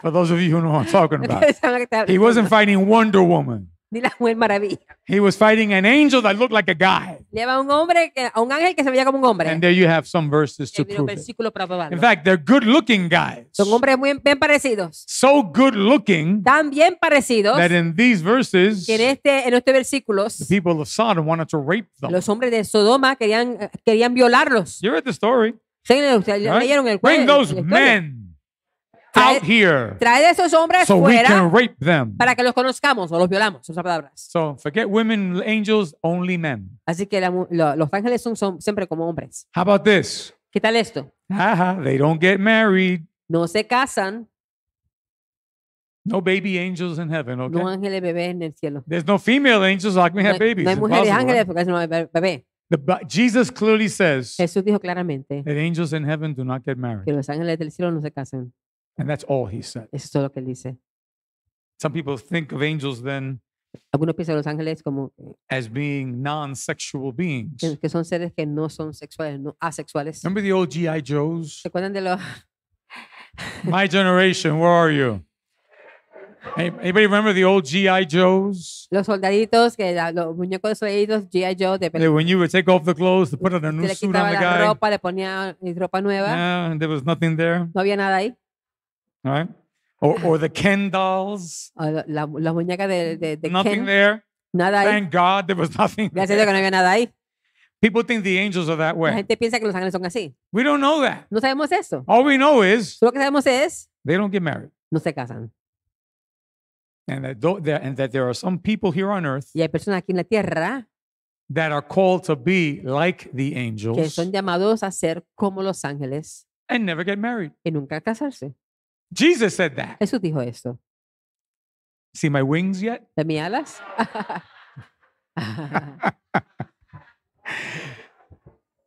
For those of you who know what I'm talking about, he wasn't fighting Wonder Woman. Ni la mujer maravilla. He was fighting an angel that looked like a guy. Lleva un hombre que, a un ángel que se veía como un hombre. And there you have some verses to prove it. In fact, they're good-looking guys. Son hombres muy bien parecidos. So good-looking. Tan bien parecidos. That in these verses. Que en este en estos versículos. The people of Sodom wanted to rape them. Los hombres de Sodoma querían querían violarlos. You read the story. Sí, ustedes right? leyeron el cuento. Bring those men out here. Trae de esos hombres so fuera we can rape them. para que los conozcamos o los violamos, esas palabras. So forget women, angels, only men. Así que la, lo, los ángeles son, son, siempre como hombres. How about this? ¿Qué tal esto? Haha, they don't get married. No se casan. No baby angels in heaven, okay? No ángeles bebés en el cielo. There's no female angels like we no, have babies. No hay mujeres ángeles porque no hay bebé. The, Jesus clearly says Jesús dijo claramente that angels in heaven do not get married. que los ángeles del cielo no se casan. And that's all he said. es todo lo que él dice. Some people think of angels then Algunos piensan los ángeles como eh, as being non-sexual beings. que, que son seres que no son sexuales, no asexuales. Remember the old GI Joes? ¿Se acuerdan de los My generation, where are you? Anybody remember the old GI Joes? los soldaditos que la- los muñecos de soldaditos GI Joe de when you would take off the clothes to put on a new suit on the la ropa, le ponía eh, ropa nueva, yeah, there was nothing there. no había nada ahí right? Or, or the Ken dolls. Las la muñecas de, de, de Nothing Ken. there. Nada ahí. Thank God there was nothing. Gracias que no había nada ahí. People think the angels are that way. La gente piensa que los ángeles son así. We don't know that. No sabemos eso. All we know is Lo que sabemos es they don't get married. no se casan. And that, tho- there- and that there are some people here on earth Y hay personas aquí en la tierra that are called to be like the que angels son llamados a ser como los ángeles and never get married. y nunca casarse. Jesus said that. Jesús dijo esto. See my wings yet? ¿Ves mi alas?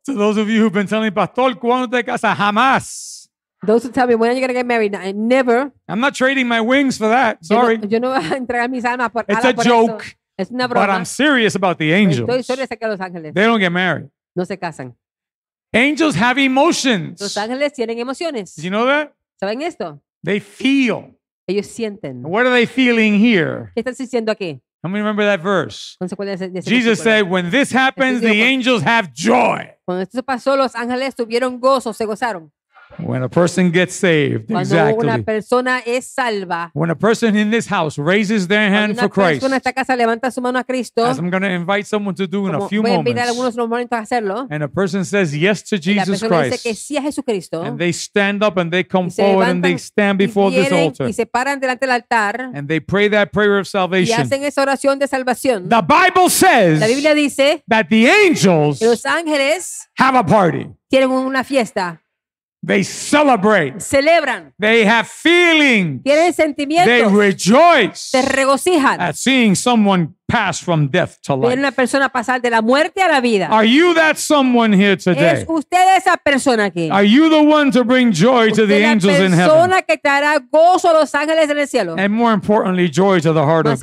so those of you who've been telling Pastor, ¿cuándo te casas? Jamás. Those who tell me when are you gonna get married, I never. I'm not trading my wings for that. Sorry. Yo no, yo no voy a entregar mis almas por, It's a por joke. Es una broma. But I'm serious about the angels. Estoy serio acerca de los ángeles. They don't get married. No se casan. Angels have emotions. Los ángeles tienen emociones. Did you know that? ¿Saben esto? They feel. Ellos sienten. What are they feeling here? ¿Qué están sintiendo aquí? How many remember that verse? Jesus said, When this happens, the angels have joy. Cuando esto pasó, los ángeles tuvieron gozo, se gozaron. When a person gets saved, Cuando exactly. una persona es salva. When a person in this house raises their hand for Christ. esta casa levanta su mano a Cristo. As I'm going to invite someone to do in a few voy a algunos momentos a hacerlo. And a person says yes to Jesus y la Christ. Dice que sí a Jesucristo. And they stand up and they come forward and they stand before this altar. Y se paran delante del altar. And they pray that prayer of salvation. Y hacen esa oración de salvación. The Bible says. La Biblia dice. That the angels. Los ángeles. Have a party. Tienen una fiesta. They celebrate. Celebran. They have feelings. Tienen sentimientos. They rejoice. Se regocijan. At seeing someone pass from death to life. una persona pasar de la muerte a la vida. Are you that someone here today? ¿Es usted esa persona aquí? Are you the one to bring joy to the angels in heaven? persona que traerá gozo a los ángeles en el cielo. And more importantly, joy to the heart más of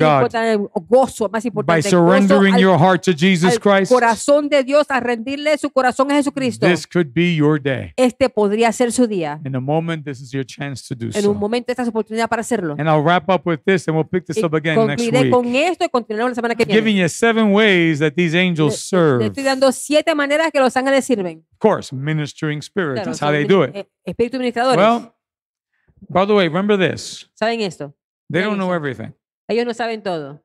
God. Gozo, más importante, By surrendering gozo your heart to Jesus Christ. Corazón de Dios a rendirle su corazón a Jesucristo. This could be your day. Este podría ser su día. In a moment, this is your chance to do en so. En un momento esta es oportunidad para hacerlo. And I'll wrap up with this, and we'll pick this y up again next week. con esto y continuaremos. semana que viene. Giving you seven ways that these angels le, serve. Le estoy dando siete maneras que los ángeles sirven. Of course, ministering spirits. Claro, That's how they do it. Eh, eh, Espíritu ministradores. Well, by the way, remember this. Saben esto. They don't know everything. Ellos no saben todo.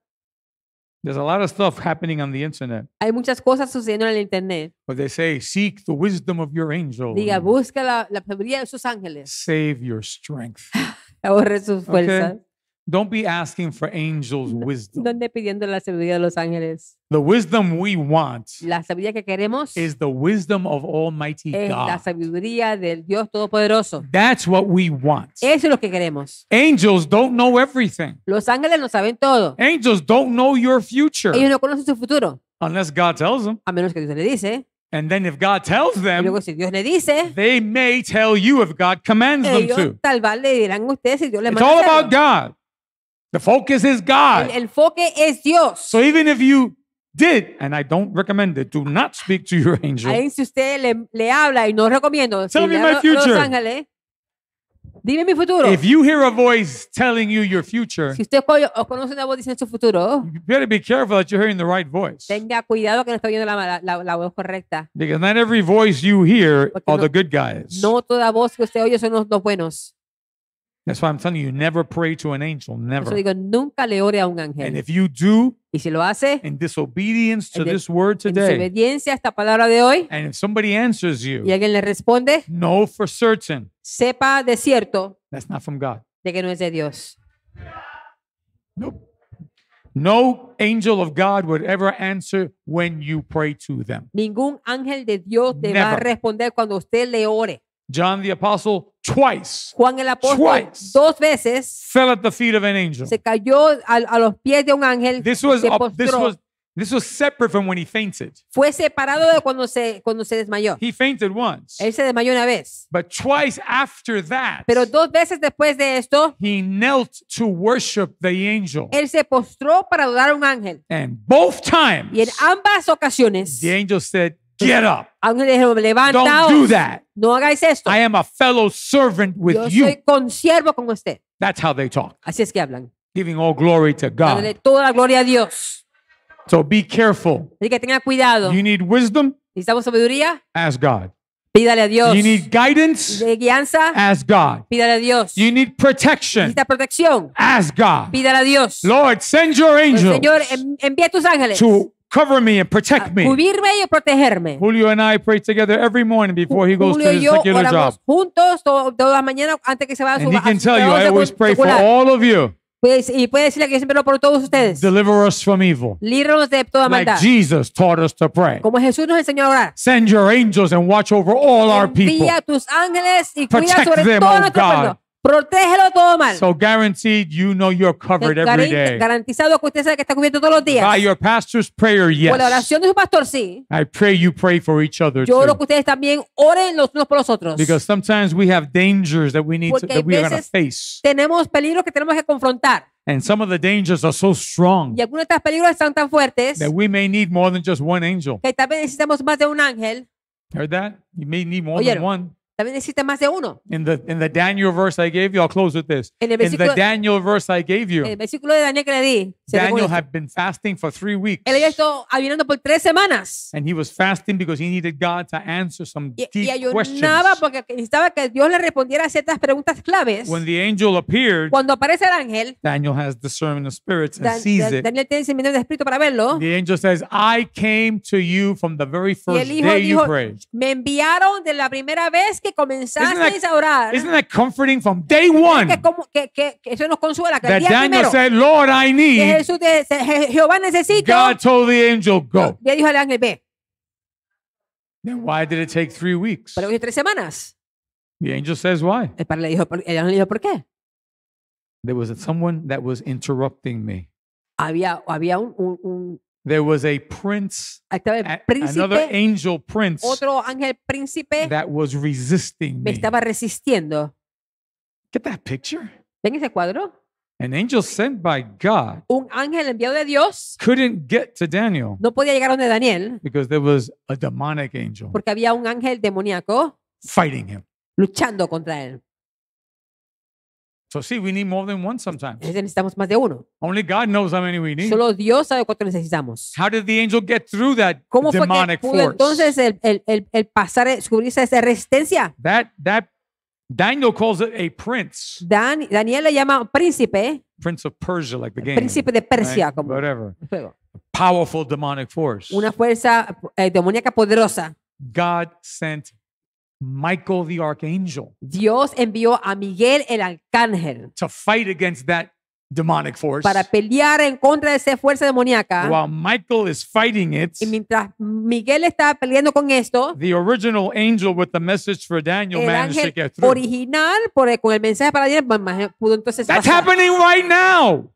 There's a lot of stuff happening on the internet. Hay muchas cosas sucediendo en el internet. But they say, seek the wisdom of your angel. Diga, busca la, la sabiduría de sus ángeles. Save your strength. Ahorre sus fuerzas. Okay? Don't be asking for angels' wisdom. No esté pidiendo la sabiduría de los ángeles. The wisdom we want la sabiduría que queremos is the wisdom of Almighty es God. la sabiduría del Dios Todopoderoso. That's what we want. Eso es lo que queremos. Angels don't know everything. Los ángeles no saben todo. Angels don't know your future. Ellos no conocen su futuro. Unless God tells them. A menos que Dios le dice. And then if God tells them, luego, si Dios le dice, they may tell you if God commands them to. Tal vez le dirán ustedes si Dios les it's all about God. The focus is God. El enfoque es Dios. So even if you did, and I don't recommend it, do not speak to your angel. Ahí si usted le, le habla y no recomiendo, Tell me my future. Dime mi futuro. If you hear a voice telling you your future, si usted o conoce una voz diciendo su futuro, you better be careful that you're hearing the right voice. Tenga cuidado que no está oyendo la, la, la voz correcta. Because not every voice you hear Porque are no, the good guys. No toda voz que usted oye son los, los buenos. That's why I'm telling you, never pray to an angel, never. digo, nunca le ore a un ángel. And if you do, y si lo hace, in disobedience to de, this word today, en a esta palabra de hoy, and if somebody answers you, y alguien le responde, no for certain, sepa de cierto, that's not from God, de que no es de Dios. Nope. No angel of God would ever answer when you pray to them. Ningún ángel de Dios te never. va a responder cuando usted le ore. John the apostle Twice, Juan el apóstol twice, dos veces fell at the feet of an angel. se cayó a, a los pies de un ángel. This was, this was this was separate from when he fainted. Fue separado de cuando se, cuando se desmayó. He fainted once, Él se desmayó una vez. but twice after that, Pero dos veces después de esto, he knelt to worship the angel. él se postró para adorar a un ángel. And both times, Y en ambas ocasiones, the angel said, Get up. Dijo, Levantaos. Don't do that. No hagáis esto. I am a fellow servant with Yo you. soy consiervo con usted. That's how they talk. Así es que hablan. Giving all glory to God. Dándole toda la gloria a Dios. So be careful. Así que tenga cuidado. You need wisdom? ¿Necesitamos sabiduría? Ask God. Pídale a Dios. You need guidance. De guianza. Ask God. Pídale a Dios. You need protection. Necesita protección. Ask God. Pídale a Dios. Lord, send your angels. Señor, envía tus ángeles. To cover me and protect ah, me. Cubrirme y protegerme. Julio and I pray together every morning before he goes Julio to his secular job. Juntos todas las mañanas antes que se vaya a su And he can tell you, I always pray for all of you. Pues, y puede decirle que siempre lo por todos ustedes. Deliver us from evil. Líbranos de toda like Jesus taught us to pray. Como Jesús nos enseñó a orar. Send your angels and watch over all Envía our people. Envía tus ángeles y Protect cuida sobre them, todo oh nuestro God. pueblo. Protégelo todo mal. So guaranteed you know you're covered every day. Garantizado que usted sabe que está cubierto todos los días. By your pastor's prayer, yes. Por la oración de su pastor, sí. I pray you pray for each other Yo oro que ustedes también oren los unos por los otros. Because sometimes we have dangers that we need Porque to, that we are going to face. Tenemos peligros que tenemos que confrontar. And some of the dangers are so strong y algunos de estos peligros están tan fuertes that we may need more than just one angel. que tal vez necesitamos más de un ángel. Heard that? You may need more Oyeron. than one. También existe más de uno. In the, in the Daniel verse I gave you, I'll close with this. En el in the Daniel verse I gave you, el versículo de Daniel que le di. Daniel had been fasting for three weeks. Él había estado ayunando por tres semanas. And he was fasting because he needed God to answer some y, deep y ayunaba questions. porque necesitaba que Dios le respondiera ciertas preguntas claves. When the angel appeared, cuando aparece el ángel, Daniel has discernment of spirits and Dan, sees Dan, it. Daniel tiene discernimiento de espíritu para verlo. The angel says, "I came to you from the very first y el hijo day dijo, you prayed." Me enviaron de la primera vez que comenzasteis a orar, isn't that comforting from day one? Que, que, que, que eso nos consuela. Que el día Daniel primero, said, Lord, I need. Que Jesús de, Je, Jehová necesito. God told the angel, go. Ya dijo al ángel, ve. Then why did it take three weeks? Pero tres semanas. The angel says why. El padre le dijo, el ángel le dijo, ¿por qué? There was someone that was interrupting me. Había, había un, un, un There was a prince, another angel prince, otro ángel príncipe that was resisting me. estaba resistiendo. Get that picture. ¿Ven ese cuadro? An angel sent by God. Un ángel enviado de Dios. Couldn't get to Daniel. No podía llegar donde Daniel. Because there was a demonic angel. Porque había un ángel demoníaco. Fighting him. Luchando contra él. So see, we need more than one sometimes. Necesitamos más de uno. Only God knows how many we need. Solo Dios sabe cuánto necesitamos. How did the angel get through that ¿Cómo fue demonic que pudo force? entonces el, el, el, el pasar, subirse esa resistencia? That, that Daniel calls it a prince. Dan, Daniel le llama príncipe. Prince of Persia, like the game. Príncipe de Persia, right? como Whatever. Powerful demonic force. Una fuerza eh, demoníaca poderosa. God sent Michael the archangel. Dios envió a Miguel el arcángel. To fight against that demonic force. Para pelear en contra de esa fuerza demoníaca. While Michael is fighting it. Y mientras Miguel está peleando con esto. The original angel with the message for Daniel managed to get through. Original por, con el mensaje para Daniel pudo entonces. That's pasar. happening right now.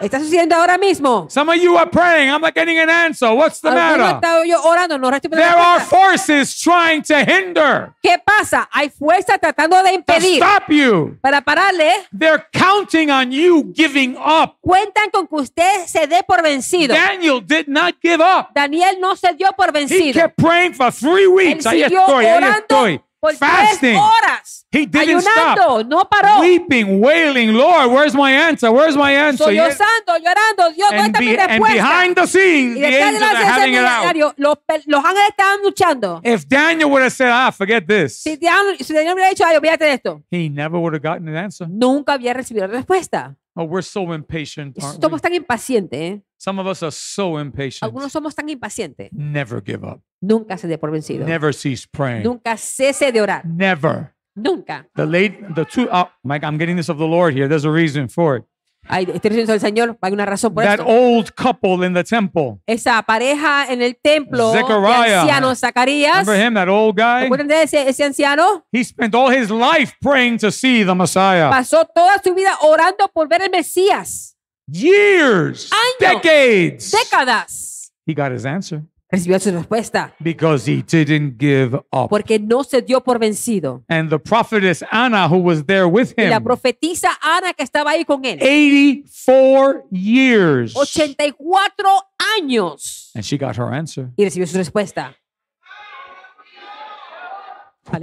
Estás haciendo ahora mismo. Some of you are praying. I'm not getting an answer. What's the matter? Yo orando, no There are forces trying to hinder. ¿Qué pasa? Hay fuerzas tratando de impedir. To stop you. Para pararle. They're counting on you giving up. Cuentan con que usted se dé por vencido. Daniel did not give up. Daniel no se dio por vencido. He kept praying for three weeks. ahí estoy, ahí estoy por fasting. tres horas. He didn't ayunando, stop. no paró. Weeping, wailing, Lord, where's my answer? Where's my answer? Sollozando, llorando, Dios, ¿dónde está mi respuesta? And behind the scenes, y the angels are having it out. Los, los ángeles estaban luchando. If Daniel would have said, ah, forget this. Si Daniel, si Daniel hubiera dicho, ay, ah, olvídate de esto. He never would have gotten an answer. Nunca había recibido respuesta. Oh, we're so impatient, aren't Somos tan impacientes, ¿eh? Some of us are so impatient. Algunos somos tan impacientes. Never give up. Nunca se dé por vencido. Never cease praying. Nunca cese de orar. Never. Nunca. The late, the two, oh, Mike, I'm getting this of the Lord here. There's a reason for it. Ay, estoy diciendo al Señor, hay una razón por That esto. old couple in the temple. Esa pareja en el templo Zechariah. anciano Zacarías. Remember him, that old guy? ¿Recuerdan de ese, ese anciano? He spent all his life praying to see the Messiah. Pasó toda su vida orando por ver el Mesías years, años, decades. décadas. He got his answer. Recibió su respuesta. Because he didn't give up. Porque no se dio por vencido. And the prophetess Anna who was there with him. Y la profetisa Ana que estaba ahí con él. 84 years. 84 años. And she got her answer. Y recibió su respuesta.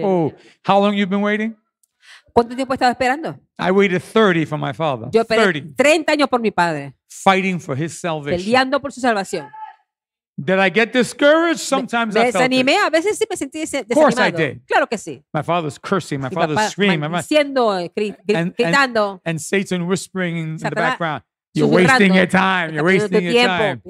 Oh, how long you been waiting? ¿Cuánto tiempo estaba estado esperando? I waited 30 for my father. Yo esperé 30, 30 años por mi padre. Fighting for his salvation. Peleando por su salvación. Did I get discouraged? Sometimes me, me I felt desanimé. A veces sí me sentí desanimado. Of course I did. Claro que sí. My father's cursing. My father's screaming. My, siendo, eh, gritando. And, and, and Satan whispering in the background. You're wasting your time. You're wasting your time.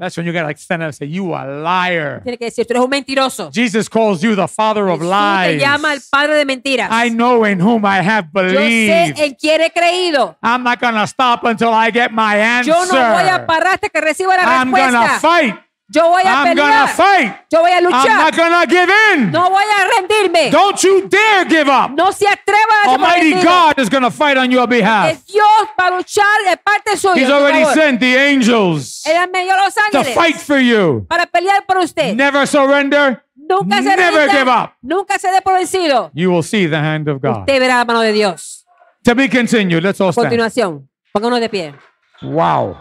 That's when you gotta like stand up and say, "You are a liar." que decir, tú eres un mentiroso. Jesus calls you the father of lies. Te llama el padre de mentiras. I know in whom I have believed. Yo sé creído. I'm not gonna stop until I get my answer. Yo no voy a parar hasta que reciba la respuesta. I'm gonna fight. Yo voy a I'm pelear. Gonna fight. Yo voy a luchar. I'm not gonna give in. No voy a rendirme. Don't you dare give up. No se atreva a Almighty God is gonna fight on your behalf. Dios va a luchar de parte suya. He's already sent the angels to fight for you. Para pelear por usted. Never surrender. Nunca se Never give up. Nunca se dé por vencido. You will see the hand of God. Usted verá la mano de Dios. To be continued. Let's all stand. Continuación. de pie. Wow.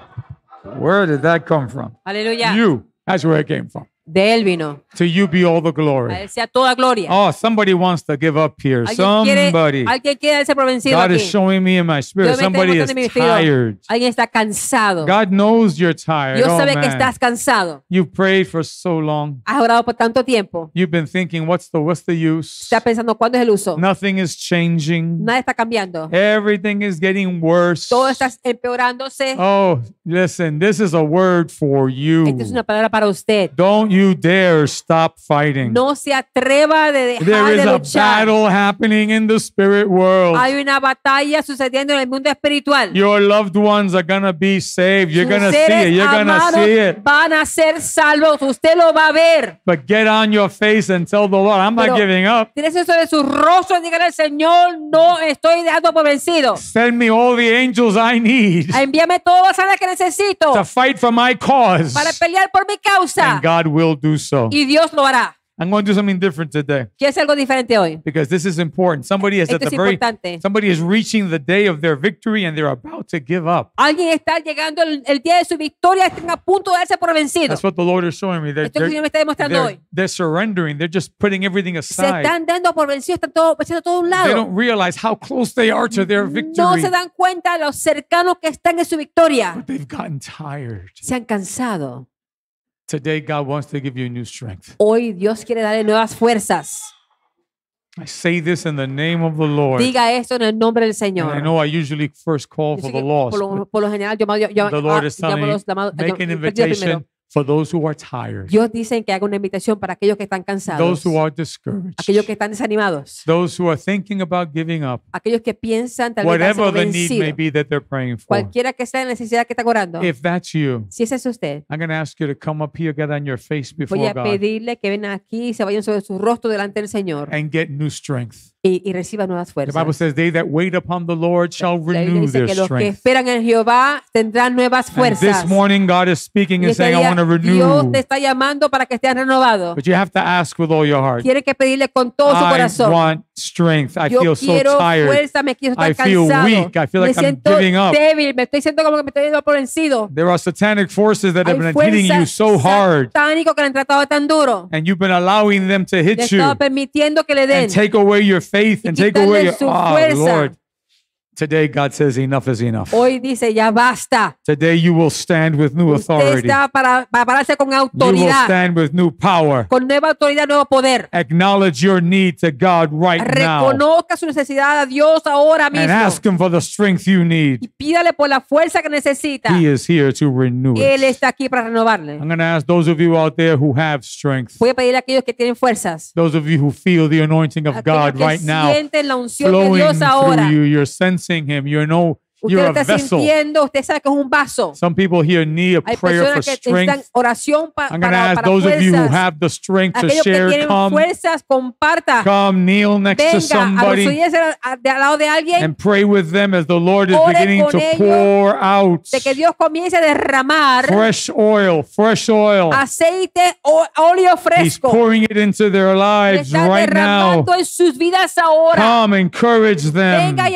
Where did that come from? Aleluya. You. That's where it came from. De él vino. To you be all the glory. A él sea toda gloria. Oh, somebody wants to give up here. somebody. God is showing me in my spirit. Somebody is tired. Alguien está cansado. God knows you're tired. Dios oh, sabe man. que estás cansado. You've prayed for so long. Has orado por tanto tiempo. You've been thinking, what's the what's the use? Está pensando cuándo es el uso. Nothing is changing. Nada está cambiando. Everything is getting worse. Todo está empeorándose. Oh, listen, this is a word for you. Esta es una palabra para usted. Don't you dare stop fighting. No se atreva de dejar There is de luchar. a battle happening in the spirit world. Hay una batalla sucediendo en el mundo espiritual. Your loved ones are gonna be saved. You're going gonna see it. You're gonna see it. Van a ser salvos. Usted lo va a ver. But get on your face and tell the Lord, I'm Pero not giving up. eso sobre su rostro y al Señor, no estoy dejando por vencido. Send me all the angels I need. Envíame todas las que necesito. To fight for my cause. Para pelear por mi causa. And God will will do so. Y Dios lo hará. I'm going to do something different today. algo diferente hoy. Because this is important. Somebody is Esto at the very importante. somebody is reaching the day of their victory and they're about to give up. Alguien está llegando el, día de su victoria, están a punto de por vencido. That's what the Lord is showing me. They're, Esto que me está they're, hoy. They're surrendering. They're just putting everything aside. Se están dando por vencido, están todo, haciendo todo un lado. They don't realize how close they are to their victory. No se dan cuenta lo cercanos que están en su victoria. But they've gotten tired. Se han cansado. Today God wants to give you new strength. Hoy Dios quiere darle nuevas fuerzas. I say this in the name of the Lord. Diga esto en el nombre del Señor. And I know I usually first call for the lost. Por lo, por lo general yo, yo, yo the Lord ah, is telling me, make an invitation. For those who are tired. Dios dice que haga una invitación para aquellos que están cansados. Those who are discouraged. Aquellos que están desanimados. Those who are thinking about giving up. Aquellos que piensan tal vez que the need may be that they're praying for. Cualquiera que sea la necesidad que está orando. If you. Si ese es usted. I'm going to ask you to come up here, get on your face before God. Voy a pedirle que venga aquí y se vayan sobre su rostro delante del Señor. y get new strength y, y reciba nuevas fuerzas. The Bible says, "They that wait upon the Lord shall renew dice their que los que esperan en Jehová tendrán nuevas And fuerzas. this morning, God is speaking and saying, "I want to renew Dios te está llamando para que estés renovado. But you have to ask with all your heart. Quiere que pedirle con todo su corazón. I want strength. I Yo feel so quiero tired. fuerza, me quiero estar I feel cansado. weak. I feel like I'm giving up. débil, me estoy siento como que me estoy dando por vencido. There are satanic forces that have been hitting you so hard, Satánico que han tratado tan duro. and you've been allowing them to hit you permitiendo que le den and take away your faith and take away your, oh, Lord. Today, God says, enough is enough. Hoy dice, ya basta. Today, you will stand with new authority. Usted está para, para pararse con autoridad. You will stand with new power. Con nueva autoridad, nuevo poder. Acknowledge your need to God right now. Reconozca su necesidad a Dios ahora mismo. And ask Him for the strength you need. Y pídale por la fuerza que necesita. He is here to renew Él está aquí para renovarle. I'm going to ask those of you out there who have strength. Voy a pedir a aquellos que tienen fuerzas. Those of you who feel the anointing of God right now. Sienten la unción de Dios ahora. You, your senses seeing him, you are no. Usted You're lo está sintiendo, usted sabe que es un vaso. Some people here need a Hay prayer for strength. oración pa- I'm going to ask those of you who have the strength to Aquellos share, come, fuerzas, comparta. come kneel next to Venga, somebody al lado de alguien, and pray with them as the Lord is Ore beginning to pour out de que Dios comience a derramar fresh oil, fresh oil. aceite o óleo He's pouring it into their lives está right now. en sus vidas ahora. Come, encourage them. Venga y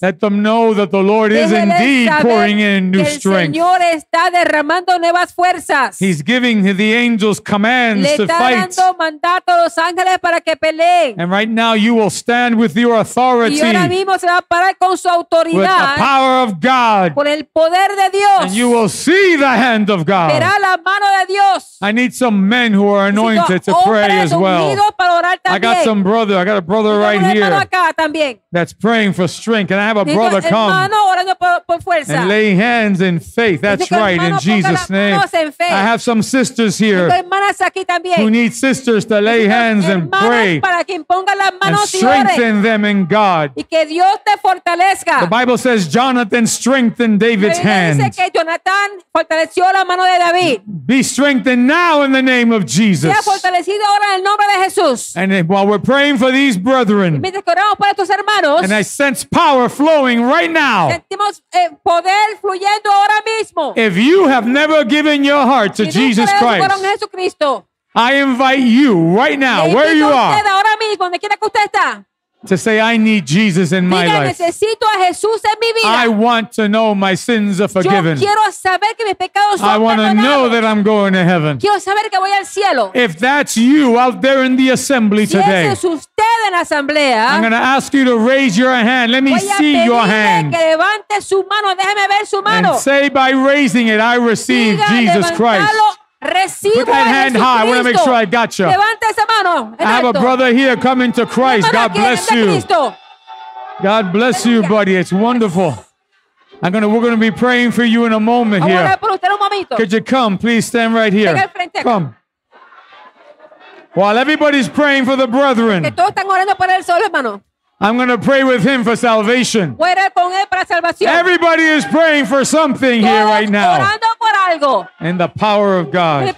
Let them know that the Lord is indeed pouring in new strength. Señor está derramando nuevas fuerzas. He's giving the angels commands Le to fight. mandato a los ángeles para que peleen. And right now you will stand with your authority. Y ahora mismo se va a parar con su autoridad. With the power of God. el poder de Dios. And you will see the hand of God. Verá la mano de Dios. I need some men who are anointed to pray as well. I got some brother. I got a brother right here. Acá, that's praying for strength. and I have a brother come mano orando por, por fuerza. And laying hands in faith. That's right, in Jesus' name. I have some sisters here who need sisters to lay hands and pray and strengthen them in God. Y que Dios te fortalezca. The Bible says Jonathan strengthened David's hand. Be strengthened now in the name of Jesus. And while we're praying for these brethren, and I sense power flowing right now now. Eh, poder ahora mismo. If you have never given your heart to si Jesus Christ, I invite you right now, where you are. Ahora mismo, donde to say I need Jesus in my Diga, life. Necesito a Jesús en mi vida. I want to know my sins are forgiven. Yo quiero saber que mis pecados son I want to know that I'm going to heaven. Quiero saber que voy al cielo. If that's you out there in the assembly si today. Es usted en la asamblea, I'm going to ask you to raise your hand. Let me see your hand. Que levante su mano, déjeme ver su mano. And say by raising it I receive Diga, Jesus Christ. Recibo Put that hand high. I want to make sure I got you. Levanta esa mano. I have a brother here coming to Christ. God bless you. God bless you, buddy. It's wonderful. I'm gonna we're gonna be praying for you in a moment here. Could you come? Please stand right here. Come. While everybody's praying for the brethren. I'm going to pray with him for salvation. Everybody is praying for something here right now. And the power of God.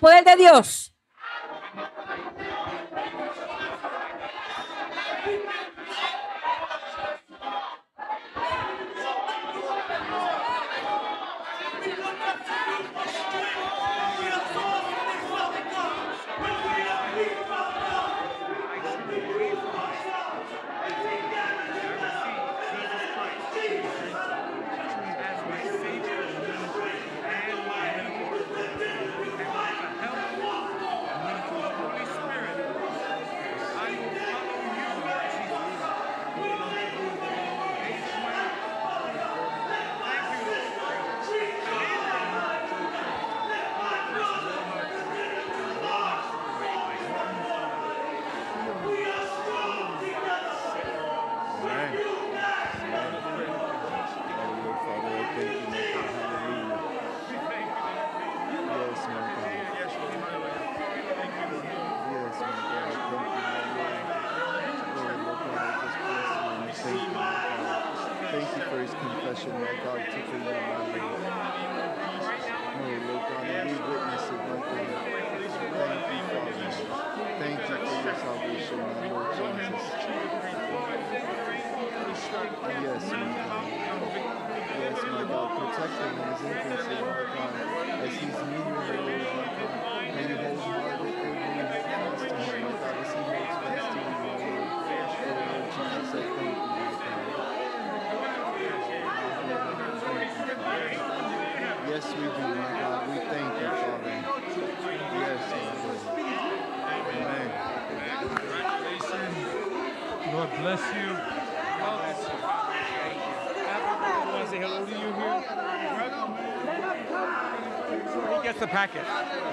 packet.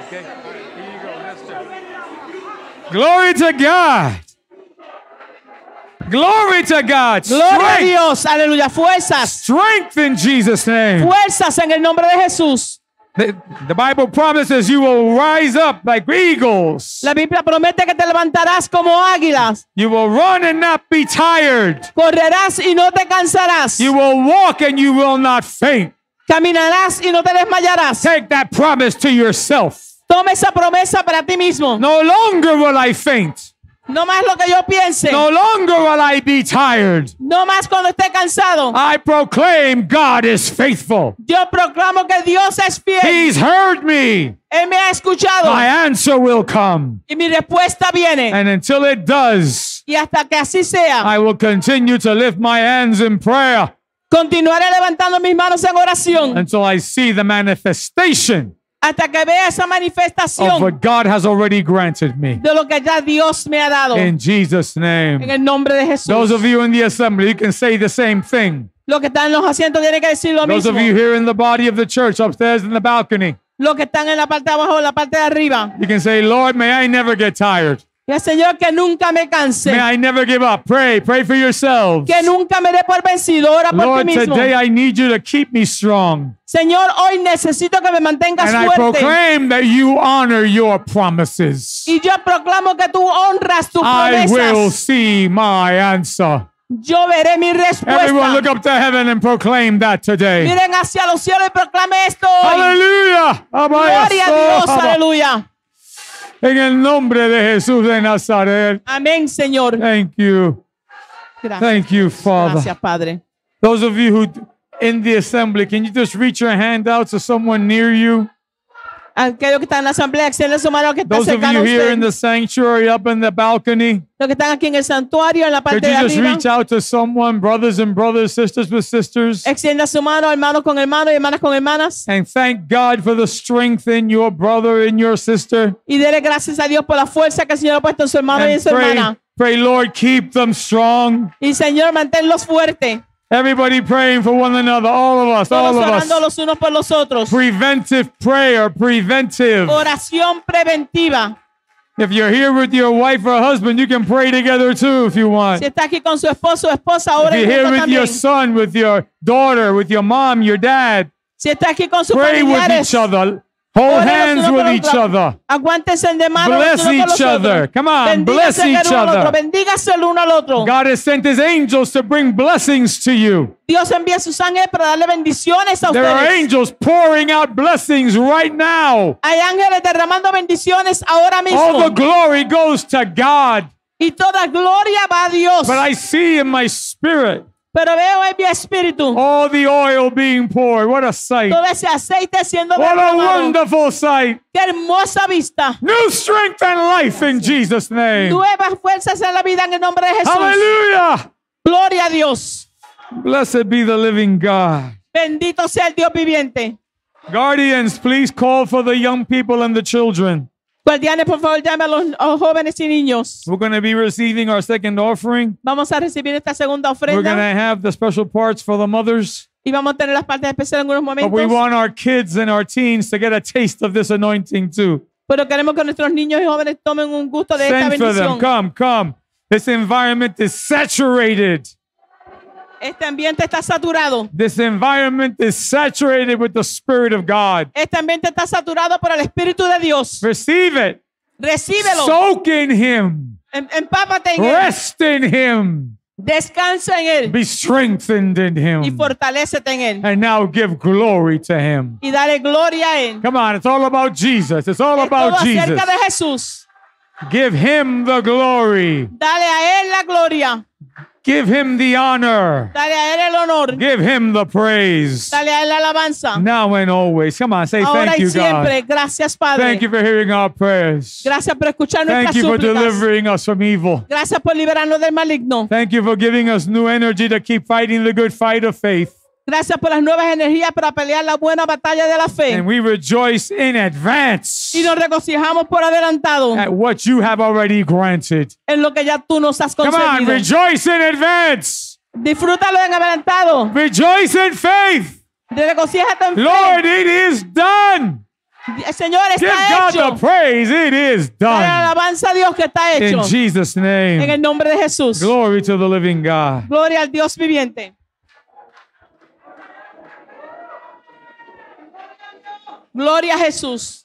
Okay? Here you go, Glory to God. Glory to God. Gloria a Dios. Aleluya. Fuerzas. Strength in Jesus' name. Fuerzas en el nombre de Jesús. The, the, Bible promises you will rise up like eagles. La Biblia promete que te levantarás como águilas. You will run and not be tired. Correrás y no te cansarás. You will walk and you will not faint. Caminarás y no te desmayarás. Take that promise to yourself. Toma esa promesa para ti mismo. No longer will I faint. No más lo que yo piense. No longer will I be tired. No más cuando esté cansado. I proclaim God is faithful. Yo proclamo que Dios es fiel. He's heard me. Él me ha escuchado. My answer will come. Y mi respuesta viene. And until it does, y hasta que así sea, I will continue to lift my hands in prayer. Continuaré levantando mis manos en oración. Until I see the manifestation hasta que vea esa manifestación of what God has already granted me. de lo que ya Dios me ha dado. In Jesus name. En el nombre de Jesús. Those of you in the assembly, you can say the same thing. Los que están en los asientos tienen que decir lo Those mismo. Those of you here in the body of the church, upstairs in the balcony. Los que están en la parte de abajo, la parte de arriba. You can say, Lord, may I never get tired. Y Señor que nunca me canse. May I never give up. Pray, pray for yourselves. Que nunca me dé por vencedora por Lord, ti mismo. today I need you to keep me strong. Señor, hoy necesito que me mantengas And fuerte. I proclaim that you honor your promises. Y yo proclamo que tú honras tus promesas. I will see my answer. Yo veré mi respuesta. Everyone look up to heaven and proclaim that today. Miren hacia los cielos y proclame esto hoy. Aleluya. Gloria a Dios, aleluya. En el nombre de Jesús de Nazaret. Amén, Señor. Thank you. Gracias. Thank you, Father. Gracias, Padre. Those of you who in the assembly, can you just reach your hand out to someone near you? aquellos ah, que están en la asamblea, excelentes humanos que están Those of you a here in usted. the sanctuary, up in the balcony, Los que están aquí en el santuario, en la parte de arriba. just arriba, reach out to someone, brothers and brothers, sisters with sisters, extienda su mano, hermano con hermano y hermanas con hermanas. and thank God for the strength in your brother and your sister? Y dele gracias a Dios por la fuerza que el Señor ha puesto en su hermano y en su pray, hermana. pray, Lord, keep them strong. Y Señor, manténlos fuertes. Everybody praying for one another, all of us, all of us. los unos por los otros. Preventive prayer, preventive. Oración preventiva. If you're here with your wife or husband, you can pray together too if you want. Si está aquí con su esposo esposa, ora if you're here with también. your son, with your daughter, with your mom, your dad, si está aquí con sus pray familiares, with each other. Hold hands with each other. bless each other. Come on, bless each other. God has sent his angels to bring blessings to you. Dios envía sus ángeles para darle bendiciones a ustedes. There are angels pouring out blessings right now. Hay ángeles derramando bendiciones ahora mismo. All the glory goes to God. Y toda gloria va a Dios. But I see in my spirit. Pero veo en mi espíritu. All the oil being poured. What a sight. Todo ese aceite siendo What a wonderful sight. Qué hermosa vista. New strength and life in Jesus name. Nuevas fuerzas en la vida en el nombre de Jesús. Hallelujah. Gloria a Dios. Blessed be the living God. Bendito sea el Dios viviente. Guardians, please call for the young people and the children. Guardianes, por favor, llame a los jóvenes y niños. We're going to be receiving our second offering. Vamos a recibir esta segunda ofrenda. We're going to have the special parts for the mothers. Y vamos a tener las partes especiales en unos momentos. But we want our kids and our teens to get a taste of this anointing too. Pero queremos que nuestros niños y jóvenes tomen un gusto de Send esta bendición. Send For them. Come, come. This environment is saturated. Este ambiente está saturado. This environment is saturated with the Spirit of God. Este ambiente está saturado por el Espíritu de Dios. Receive it. Recíbelo. Soak in Him. Em- empápate en él. Rest in Him. Descansa en Él. Be strengthened in Him. Y fortalecete fortalécete en Él. And now give glory to Him. Y dale gloria a Él. Come on, it's all about Jesus. It's all about Jesus. acerca de Jesús. Give Him the glory. Dale a Él la gloria. Give him the honor. Dale a él el honor. Give him the praise. Dale a él la alabanza. Now and always. Come on, say Ahora thank y you, siempre. God. Gracias, Padre. Thank you for hearing our prayers. Gracias por escuchar thank nuestras súplicas. Thank you for delivering us from evil. Gracias por liberarnos del maligno. Thank you for giving us new energy to keep fighting the good fight of faith. Gracias por las nuevas energías para pelear la buena batalla de la fe. And we rejoice in advance Y nos regocijamos por adelantado at what you have already granted. en lo que ya tú nos has Come on, rejoice in advance. Disfrútalo en adelantado. Rejoice in faith. Regocíjate en fe. Lord, it is done. Señor, Give está God hecho. the praise. It is done. alabanza a Dios que está hecho. In Jesus' En el nombre de Jesús. Glory to the living God. Gloria al Dios viviente. Gloria a Jesús.